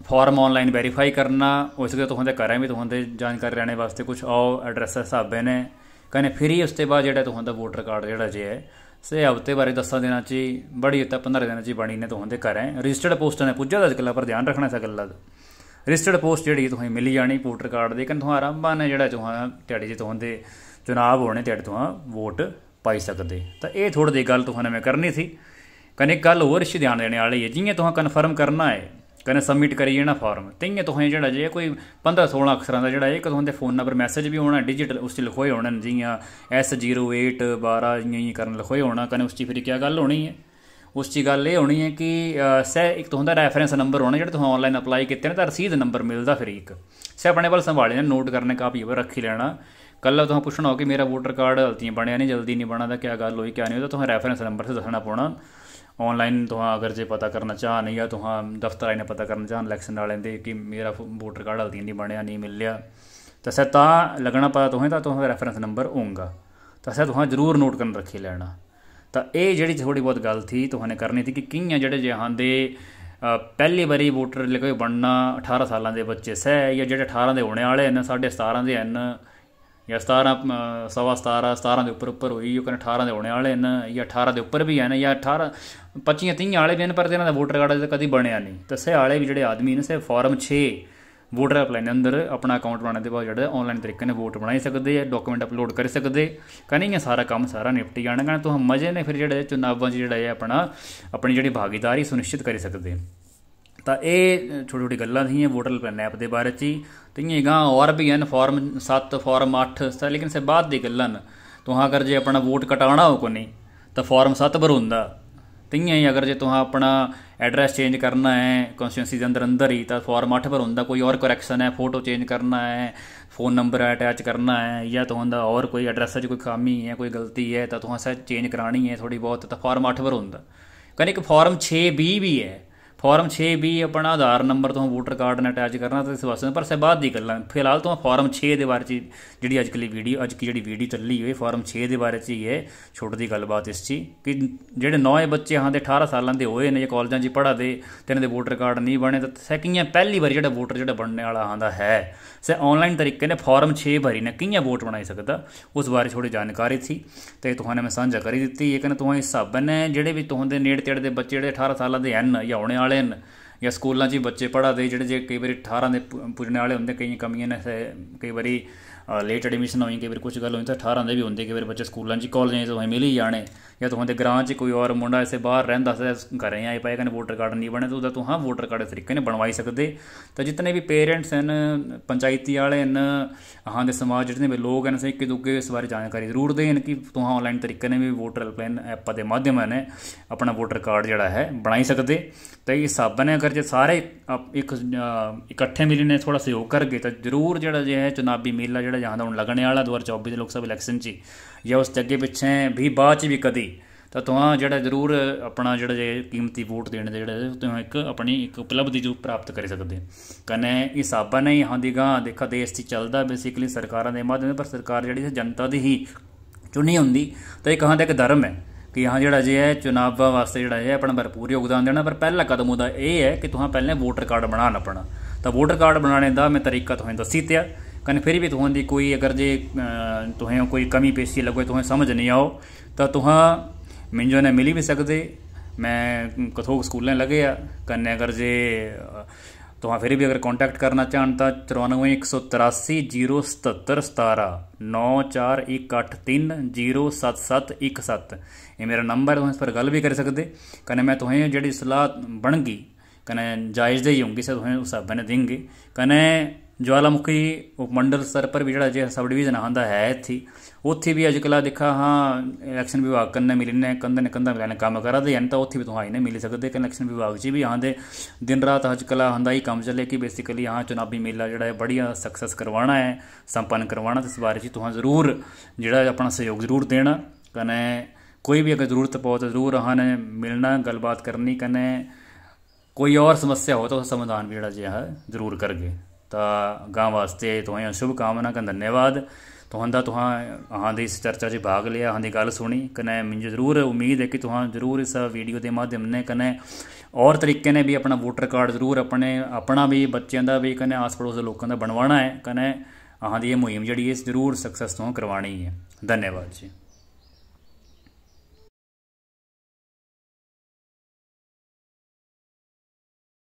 ਫਾਰਮ ਆਨਲਾਈਨ ਵੈਰੀਫਾਈ ਕਰਨਾ ਉਸ ਦੇ ਤੋਂ ਹੁੰਦੇ ਕਰਾਂ ਵੀ ਤੋਂ ਹੁੰਦੇ ਜਾਣਕਾਰੀ ਲੈਣੇ ਵਾਸਤੇ ਕੁਝ ਆਓ ਐਡਰੈਸ ਹਿਸਾਬੇ ਨੇ ਕਨੇ ਫਿਰ ਹੀ ਉਸ ਤੇ ਬਾਅਦ ਜਿਹੜਾ ਤੋਂ ਹੁੰਦਾ ਵੋਟਰ ਕਾਰਡ ਜਿਹੜਾ ਜੇ ਹੈ ਸੇ ਹਫਤੇ ਬਾਰੇ ਦੱਸਾਂ ਦੇਣਾ ਚੀ ਬੜੀ ਤਾਂ 15 ਦਿਨਾਂ ਚ ਬਣੀ ਨੇ ਤੁਹਾਨੂੰ ਦੇ ਕਰ ਰਜਿਸਟਰਡ ਪੋਸਟ ਨੇ ਪੁੱਜਾ ਦਾ ਗੱਲਾਂ ਪਰ ਧਿਆਨ ਰੱਖਣਾ ਸਾ ਗੱਲਾਂ ਰਜਿਸਟਰਡ ਪੋਸਟ ਜਿਹੜੀ ਤੁਹਾਨੂੰ ਮਿਲ ਜਾਣੀ ਵੋਟਰ ਕਾਰਡ ਦੇ ਕਿ ਤੁਹਾਨੂੰ ਆਰੰਭਾਂ ਨੇ ਜਿਹੜਾ ਤੁਹਾਨੂੰ ਤੁਹਾਡੇ ਜੀ ਤੁਹਾਨੂੰ ਦੇ ਚੋਣਾਂ ਹੋਣੇ ਤੁਹਾਡੇ ਤੋਂ ਵੋਟ ਪਾਈ ਸਕਦੇ ਤਾਂ ਇਹ ਥੋੜੀ ਜਿਹੀ ਗੱਲ ਤੁਹਾਨੂੰ ਮੈਂ ਕਰਨੀ ਸੀ ਕਨੇ ਕੱਲ ਹੋਰ ਇਸ ਧਿਆਨ ਦੇਣ ਵਾਲੀ ਹੈ ਜਿੰਨੇ ਤੁਹਾਨੂੰ ਕਨਫਰਮ ਕਰਨਾ ਹੈ ਕਹਿੰਦੇ ਸਬਮਿਟ ਕਰੀ ਜਣਾ ਫਾਰਮ ਤਈਏ ਤੋਂ ਜਿਹੜਾ ਜੇ ਕੋਈ 15 16 ਅਕਸਰਾਂ ਦਾ ਜਿਹੜਾ ਇਹ ਕਦੋਂ ਦੇ ਫੋਨ ਨੰਬਰ ਮੈਸੇਜ ਵੀ ਹੋਣਾ ਡਿਜੀਟਲ ਉਸ ਤੇ ਲਿਖੋਏ ਹੋਣਾ ਜੀਆਂ S08 12 ਜੀਆਂ ਕਰਨ ਲਿਖੋਏ ਹੋਣਾ ਕਹਿੰਦੇ ਉਸ ਦੀ ਫਿਰ ਕੀ ਗੱਲ ਹੋਣੀ ਹੈ ਉਸ ਦੀ ਗੱਲ ਇਹ ਹੋਣੀ ਹੈ ਕਿ ਸਹਿ ਇੱਕ ਤੋਂ ਹੁੰਦਾ ਰੈਫਰੈਂਸ ਨੰਬਰ ਹੋਣਾ ਜਿਹੜਾ ਤੁਸੀਂ ਆਨਲਾਈਨ ਅਪਲਾਈ ਕੀਤੇ ਨੇ ਤਾਂ ਰਸੀਦ ਨੰਬਰ ਮਿਲਦਾ ਫਿਰ ਇੱਕ ਸਹਿ ਆਪਣੇ ਵੱਲ ਸੰਭਾਲ ਲੈਣਾ ਨੋਟ ਕਰਨੇ ਕਾਪੀ ਵੀ ਰੱਖ ਹੀ ਲੈਣਾ ਕੱਲ ਤੁਹਾਨੂੰ ਪੁੱਛਣਾ ਹੋ ਕਿ ਮੇਰਾ ਵੋਟਰ ਕਾਰਡ ਹਲਤੀਆਂ ਬਣਿਆ ਨਹੀਂ ਜਲਦੀ ਨਹੀਂ ਬਣਾਦਾ ਕੀ ਗੱਲ ਹੋਈ ਕਿ ਨਹੀਂ ਉਹ ਤਾਂ ਤੁਹਾਨੂੰ ਰੈਫਰੈਂਸ ਨੰਬਰ ਤੇ ਦੱਸਣਾ ਪਉਣਾ ਆਨਲਾਈਨ ਤੁਹਾਂ ਅਗਰ ਜੇ ਪਤਾ ਕਰਨਾ ਚਾਹ ਨਹੀਂ ਆ ਤੁਹਾਂ ਦਫ਼ਤਰ ਆਇਨੇ ਪਤਾ ਕਰਨਾ ਚਾਹਨ ਇਲੈਕਸ਼ਨ ਵਾਲੇ ਦੇ ਕਿ ਮੇਰਾ ਵੋਟਰ ਕਾਰਡ ਹਲਦੀ ਨਹੀਂ ਬਣਿਆ ਨਹੀਂ ਮਿਲਿਆ ਤਾਂ ਸੈ ਤਾਂ ਲੱਗਣਾ ਪਤਾ ਤੁਹੇ ਤਾਂ ਤੁਹਾਂ ਦਾ ਰੈਫਰੈਂਸ ਨੰਬਰ ਹੋਊਗਾ ਤਾਂ ਸੈ ਤੁਹਾਂ ਜ਼ਰੂਰ ਨੋਟ ਕਰਨ ਰੱਖੀ ਲੈਣਾ ਤਾਂ ਇਹ ਜਿਹੜੀ ਥੋੜੀ ਬਹੁਤ ਗੱਲ ਥੀ ਤੁਹਾਨੂੰ ਕਰਨੀ ਸੀ ਕਿ ਕਿੰਨੇ ਜਿਹੜੇ ਜਹਾਂ ਦੇ ਪਹਿਲੀ ਵਾਰੀ ਵੋਟਰ ਲਿਖੇ ਬਣਨਾ 18 ਸਾਲਾਂ ਦੇ ਬੱਚੇ ਸਹਿ ਜਾਂ ਜਿਹੜੇ 18 ਦੇ ਹੋਣੇ ਵਾਲੇ ਨੇ ਸਾਡੇ 17 ਦੇ ਐਨ ਜਾਂ 17 ਸਵਾ 17 17 ਦੇ ਉੱਪਰ ਉੱਪਰ ਹੋਈ ਉਹ ਕਹਿੰਦੇ 18 ਦੇ ਹੋਣੇ ਵਾਲੇ ਨੇ ਜਾਂ 18 ਦੇ ਉੱਪਰ ਵੀ ਆ ਨੇ ਜਾਂ 18 25 30 ਵਾਲੇ ਵੀ ਨੇ ਪਰ ਇਹਨਾਂ ਦਾ ਵੋਟਰ ਕਾਰਡ ਕਦੀ ਬਣਿਆ ਨਹੀਂ ਦੱਸੇ ਵਾਲੇ ਵੀ ਜਿਹੜੇ ਆਦਮੀ ਨੇ ਸੇ ਫਾਰਮ 6 ਵੋਟਰ ਅਪਲਾਈ ਅੰਦਰ ਆਪਣਾ ਅਕਾਊਂਟ ਬਣਾਉਣ ਦੇ ਬਾਅਦ ਜਿਹੜਾ ਆਨਲਾਈਨ ਤਰੀਕੇ ਨਾਲ ਵੋਟ ਬਣਾਈ ਸਕਦੇ ਆ ਡਾਕੂਮੈਂਟ ਅਪਲੋਡ ਕਰ ਸਕਦੇ ਕਹਿੰਦੇ ਸਾਰਾ ਕੰਮ ਸਾਰਾ ਨਿਪਟ ਜਾਣਗਾ ਤੁਹਾਨੂੰ ਮਜ਼ੇ ਨੇ ਫਿਰ ਜਿਹੜੇ ਚੁਣਾਵਾਂ ਜਿਹੜਾ ਹੈ ਆਪਣਾ ਆਪਣੀ ਜਿਹੜੀ ਭਾਗੀਦਾਰੀ ਸੁਨਿਸ਼ਚਿਤ ਕਰ ਸਕਦੇ ਆ ਤਾਂ ਇਹ ਛੋਟੀ ਛੋਟੀ ਗੱਲਾਂ ਥੀਆਂ ਵੋਟਰ ਐਪ ਦੇ ਬਾਰੇ ਚ ਤਈਆਂ ਗਾਂ ਔਰ ਵੀ ਐਨ ਫਾਰਮ 7 ਫਾਰਮ 8 ਸਾ ਲੇਕਿਨ ਸੇ ਬਾਅਦ ਦੀ ਗੱਲਾਂ ਤੁਹਾਂ ਅਗਰ ਜੇ ਆਪਣਾ ਵੋਟ ਕਟਾਣਾ ਹੋ ਕੋਨੀ ਤਾਂ ਫਾਰਮ 7 ਭਰੋਂਦਾ ਤਈਆਂ ਹੀ ਅਗਰ ਜੇ ਤੁਹਾਂ ਆਪਣਾ ਐਡਰੈਸ ਚੇਂਜ ਕਰਨਾ ਹੈ ਕਨਸਟੀਟੂਐਂਸੀ ਦੇ ਅੰਦਰ ਅੰਦਰ ਹੀ ਤਾਂ ਫਾਰਮ 8 ਭਰੋਂਦਾ ਕੋਈ ਹੋਰ ਕਰੈਕਸ਼ਨ ਹੈ ਫੋਟੋ ਚੇਂਜ ਕਰਨਾ ਹੈ ਫੋਨ ਨੰਬਰ ਅਟੈਚ ਕਰਨਾ ਹੈ ਜਾਂ ਤੁਹਾਂ ਦਾ ਹੋਰ ਕੋਈ ਐਡਰੈਸ 'ਚ ਕੋਈ ਖਾਮੀ ਹੈ ਕੋਈ ਗਲਤੀ ਹੈ ਤਾਂ ਤੁਹਾਂ ਸੇ ਚੇਂਜ ਕਰਾਣੀ ਹੈ ਥੋੜੀ ਬਹੁਤ ਤਾਂ ਫਾਰਮ 8 ਭਰੋਂਦਾ ਕਹਿੰਦੇ ਕਿ ਫਾਰਮ 6B ਵੀ ਹੈ ਫਾਰਮ ਵੀ ਆਪਣਾ ਆਧਾਰ ਨੰਬਰ ਤੋਂ ਵੋਟਰ ਕਾਰਡ ਨਾਲ ਅਟੈਚ ਕਰਨਾ ਤੇ ਇਸ ਵਾਸਤੇ ਪਰ ਸੇ ਬਾਅਦ ਦੀ ਗੱਲਾਂ ਫਿਲਹਾਲ ਤੋਂ ਫਾਰਮ 6 ਦੇ ਬਾਰੇ ਚ ਜਿਹੜੀ ਅੱਜ ਕੱਲੀ ਵੀਡੀਓ ਅੱਜ ਕੀ ਜਿਹੜੀ ਵੀਡੀਓ ਚੱਲੀ ਹੋਈ ਫਾਰਮ 6 ਦੇ ਬਾਰੇ ਚ ਹੀ ਹੈ ਛੋਟੀ ਦੀ ਗੱਲਬਾਤ ਇਸ ਚ ਕਿ ਜਿਹੜੇ ਨੌਏ ਬੱਚੇ ਹਾਂ ਦੇ 18 ਸਾਲਾਂ ਦੇ ਹੋਏ ਨੇ ਜਾਂ ਕਾਲਜਾਂ 'ਚ ਪੜ੍ਹਾਦੇ ਤੇ ਇਹਨਾਂ ਦੇ ਵੋਟਰ ਕਾਰਡ ਨਹੀਂ ਬਣੇ ਤਾਂ ਸੈਕਿੰਡ ਪਹਿਲੀ ਵਾਰ ਜਿਹੜਾ ਵੋਟਰ ਜਿਹੜਾ ਬਣਨ ਵਾਲਾ ਦਾ ਹੈ ਸੇ ਆਨਲਾਈਨ ਤਰੀਕੇ ਨੇ ਫਾਰਮ 6 ਭਰੀ ਨੇ ਕਿੰਨੇ ਵੋਟ ਬਣਾਈ ਸਕਦਾ ਉਸ ਬਾਰੇ ਥੋੜੀ ਜਾਣਕਾਰੀ ਸੀ ਤੇ ਤੁਹਾਨੂੰ ਮੈਂ ਸਾਂਝਾ ਕਰੀ ਦਿੱਤੀ ਇਹ ਕਹਿੰਦਾ ਤੁਹਾਨੂੰ ਇਸ ਸਾਬਨ ਨੇ ਜਿਹੜੇ ਵੀ ਤੁਹਾਡੇ ਨੇੜੇ ਤੇੜੇ ਦੇ ਬੱਚੇ ਜਿਹੜੇ 18 ਸਾਲਾਂ ਦੇ ਹਨ ਜਾਂ ਆਉਣੇ ਵਾਲੇ ਹਨ ਜਾਂ ਸਕੂਲਾਂ 'ਚ ਬੱਚੇ ਪੜਾਦੇ ਜਿਹੜੇ ਜੇ ਕਈ ਵਾਰੀ 18 ਦੇ ਪੁੱਜਣ ਵਾਲੇ ਹੁੰਦੇ ਕਈ ਕਮੀਆਂ ਨੇ ਕਈ ਵਾਰੀ ਲੇਟ ਐਡਮਿਸ਼ਨ ਹੋਈ ਕਿ ਫਿਰ ਕੁਝ ਗੱਲ ਹੋਈ ਤਾਂ 18 ਦੇ ਵੀ ਹੁੰਦੇ ਕਿ ਫਿਰ ਬੱਚੇ ਸਕੂਲਾਂ 'ਚ ਕਾਲਜਾਂ 'ਚ ਹੋਏ ਮਿਲ ਜਾਣੇ ਜਾਂ ਤੁਹਾਡੇ ਗ੍ਰਾਮ 'ਚ ਕੋਈ ਹੋਰ ਮੁੰਡਾ ਐਸੇ ਬਾਹਰ ਰਹਿੰਦਾ ਸੀ ਘਰ ਆਇਆ ਇਹ ਪਾਇਆ ਕਹਿੰਦੇ ਵੋਟਰ ਕਾਰਡ ਨਹੀਂ ਬਣਿਆ ਤਾਂ ਉਹਦਾ ਹਾਂ ਵੋਟਰ ਕਾਰਡ ਤਰੀਕੇ ਨੇ ਬਣਵਾਈ ਸਕਦੇ ਤਾਂ ਜਿੰਨੇ ਵੀ ਪੇਰੈਂਟਸ ਹਨ ਪੰਚਾਇਤੀ ਵਾਲੇ ਹਨ ਆਹਾਂ ਦੇ ਸਮਾਜ ਜਿਹੜੇ ਨੇ ਲੋਕ ਹਨ ਸੇ ਇੱਕ ਦੂਗੇ ਇਸ ਬਾਰੇ ਜਾਣਕਾਰੀ ਜ਼ਰੂਰ ਦੇਣ ਕਿ ਹਾਂ ਆਨਲਾਈਨ ਤਰੀਕੇ ਨੇ ਵੀ ਵੋਟਰ ਪਲੈਨ ਐਪ ਦੇ ਮਾਧਿਅਮ ਨੇ ਆਪਣਾ ਵੋਟਰ ਕਾਰਡ ਜਿਹੜਾ ਹੈ ਬਣਾਈ ਸਕਦੇ ਤਾਂ ਇਹ ਸਭ ਨੇ ਅਗਰ ਜੇ ਸਾਰੇ ਇੱਕ ਇਕੱਠੇ ਮਿਲਨੇ ਨੇ ਥੋੜਾ ਸਹਿਯੋਗ ਕਰਗੇ ਤਾਂ ਜ਼ਰੂਰ ਜਿਹੜਾ ਜੇ ਹੈ ਚੁਨਾਵੀ ਮੇਲਾ ਜਿਹੜਾ है ਹੁਣ तक ਵਾਲਾ वाला दो हज़ार चौबीस लोक सभा ਜਾਂ ਉਸ ਤੇ ਅੱਗੇ ਪਿੱਛੇ ਵੀ ਬਾਅਦ ਚ ਵੀ ਕਦੀ ਤਾਂ ਤੁਹਾਂ ਜਿਹੜਾ ਜ਼ਰੂਰ ਆਪਣਾ ਜਿਹੜਾ ਜੇ ਕੀਮਤੀ ਵੋਟ ਦੇਣ ਦੇ ਜਿਹੜਾ ਤੁਹਾਂ ਇੱਕ ਆਪਣੀ ਇੱਕ ਉਪਲਬਧੀ ਜੋ ਪ੍ਰਾਪਤ ਕਰ ਸਕਦੇ ਕਨੇ ਇਹ ਸਾਬਾ ਨਹੀਂ ਹੁੰਦੀ ਗਾ ਦੇਖਾ ਦੇਸ਼ 'ਚ ਚੱਲਦਾ ਬੇਸਿਕਲੀ ਸਰਕਾਰਾਂ ਦੇ ਮਾਧਿਅਮ ਪਰ ਸਰਕਾਰ ਜਿਹੜੀ ਹੈ ਜਨਤਾ ਦੀ ਹੀ ਚੁਣੀ ਹੁੰਦੀ ਤਾਂ ਇਹ ਕਹਾਂ ਦਾ ਇੱਕ ਧਰਮ ਹੈ ਕਿ ਯਹਾਂ ਜਿਹੜਾ ਜੇ ਹੈ ਚੁਣਾਵਾਂ ਵਾਸਤੇ ਜਿਹੜਾ ਹੈ ਆਪਣਾ ਭਰਪੂਰ ਯੋਗਦਾਨ ਦੇਣਾ ਪਰ ਪਹਿਲਾ ਕਦਮ ਉਹਦਾ ਇਹ ਹੈ ਕਿ ਤੁਹਾਂ ਪਹਿਲੇ ਵੋਟਰ ਕਾਰਡ ਬਣਾਣਾ ਆਪਣਾ ਤਾਂ ਵੋਟਰ ਕਾਰਡ ਬਣਾਣੇ ਦਾ ਮੈਂ ਤਰੀਕਾ ਤੁਹਾਨੂੰ ਦੱਸੀ ਤਿਆ कन्फेरी बि हूंदी ਕੋਈ ਅਗਰ ਜੇ तुंहिंजो ਕੋਈ ਕਮੀ ਪੇਸ਼ੀ लॻे तुंहिंजो ਸਮਝ ਨਹੀਂ आओ ਤਾਂ ਤੁਹਾਂ ਮਿੰਜੋ ਨੇ मिली ਵੀ ਸਕਦੇ ਮੈਂ ਕਥੋਕ ਸਕੂਲਾਂ ਲਗੇ ਆ ਕੰਨੇ ਅਗਰ ਜੇ ਤੁਹਾਂ ਫਿਰ ਵੀ ਅਗਰ ਕੰਟੈਕਟ ਕਰਨਾ ਚਾਹਣ ਤਾਂ 94187737974183077117 ਇਹ ਮੇਰਾ ਨੰਬਰ ਤੁਸੀਂ ਇਸ ਪਰ ਗੱਲ ਵੀ ਕਰ ਸਕਦੇ ਕਨੇ ਮੈਂ ਤੁਹਾਨੂੰ ਜਿਹੜੀ ਸਲਾਹ ਬਣਗੀ ਕਨੇ ਜਾਇਜ਼ ਦੇ ਹੀ ਹੋਊਗੀ ਸਰ ਤੁਹਾਨੂੰ ਉਸ ਬਣ ਦੇਂਗੇ ਕਨੇ ਜਵਾਲਾਮੁਖੀ ਉਪਮੰਡਲ ਸਤਰ ਪਰ ਵੀ ਜਿਹੜਾ ਜੇ ਸਬ ਡਿਵੀਜ਼ਨ ਆਂਦਾ ਹੈ ਇੱਥੇ ਉੱਥੇ ਵੀ ਅੱਜ ਕੱਲ੍ਹ ਦੇਖਾ ਹਾਂ ਇਲੈਕਸ਼ਨ ਵਿਭਾਗ ਕੰਨੇ ਮਿਲਨੇ ਕੰਧੇ ਨੇ ਕੰਧਾ ਮਿਲਨੇ ਕੰਮ ਕਰਦੇ ਹਨ ਤਾਂ ਉੱਥੇ ਵੀ ਤੁਹਾਨੂੰ ਨੇ ਮਿਲ ਸਕਦੇ ਕਿ ਇਲੈਕਸ਼ਨ ਵਿਭਾਗ 'ਚ ਵੀ ਆਂਦੇ ਦਿਨ ਰਾਤ ਅੱਜ ਕੱਲ੍ਹ ਆਂਦਾ ਹੀ ਕੰਮ ਚੱਲੇ ਕਿ ਬੇਸਿਕਲੀ ਹਾਂ ਚੁਣਾਵੀ ਮੇਲਾ ਜਿਹੜਾ ਹੈ ਬੜੀਆ ਸਕਸੈਸ ਕਰਵਾਉਣਾ ਹੈ ਸੰਪੰਨ ਕਰਵਾਉਣਾ ਤੇ ਇਸ ਬਾਰੇ 'ਚ ਤੁਹਾਨੂੰ ਜ਼ਰੂਰ ਜਿਹੜਾ ਆਪਣਾ ਸਹਿਯੋਗ ਜ਼ਰੂਰ ਦੇਣਾ कने कोई भी अगर ज़रूरत पो तो ज़रूर अने मिलना गलबात करनी कने कोई और समस्या हो तो समाधान भी जड़ा है ज़रूर करगे ਤੁਹਾਨੂੰ ਸ਼ੁਭ ਕਾਮਨਾ तव्हांजो ਧੰਨਵਾਦ कनि धन्यवाद ਤੁਹਾਂ ਆਹਾਂ ਦੀ ਇਸ इस चर्चा ਭਾਗ भाग ਆਹਾਂ ਦੀ ਗੱਲ ਸੁਣੀ कने ਮੈਨੂੰ ਜ਼ਰੂਰ ਉਮੀਦ है कि तव्हां ਜ਼ਰੂਰ इस वीडियो ਦੇ ਮਾਧਿਅਮ ਨੇ ਕਨੇ ਔਰ ਤਰੀਕੇ ਨੇ ਵੀ ਆਪਣਾ ਵੋਟਰ ਕਾਰਡ ਜ਼ਰੂਰ ਆਪਣੇ ਆਪਣਾ ਵੀ ਬੱਚਿਆਂ ਦਾ ਵੀ ਕਨੇ ਆਸ ਪੜੋਸ ਦੇ ਲੋਕਾਂ ਦਾ ਬਣਵਾਣਾ ਹੈ ਕਨੇ ਆਹਾਂ ਦੀ ਇਹ ਮੁਹਿੰਮ ਜਿਹੜੀ ਇਸ ਜ਼ਰੂਰ ਸਕਸੈਸ ਤੋਂ ਕਰਵਾਣੀ ਹੈ ਧੰਨਵਾਦ ਜੀ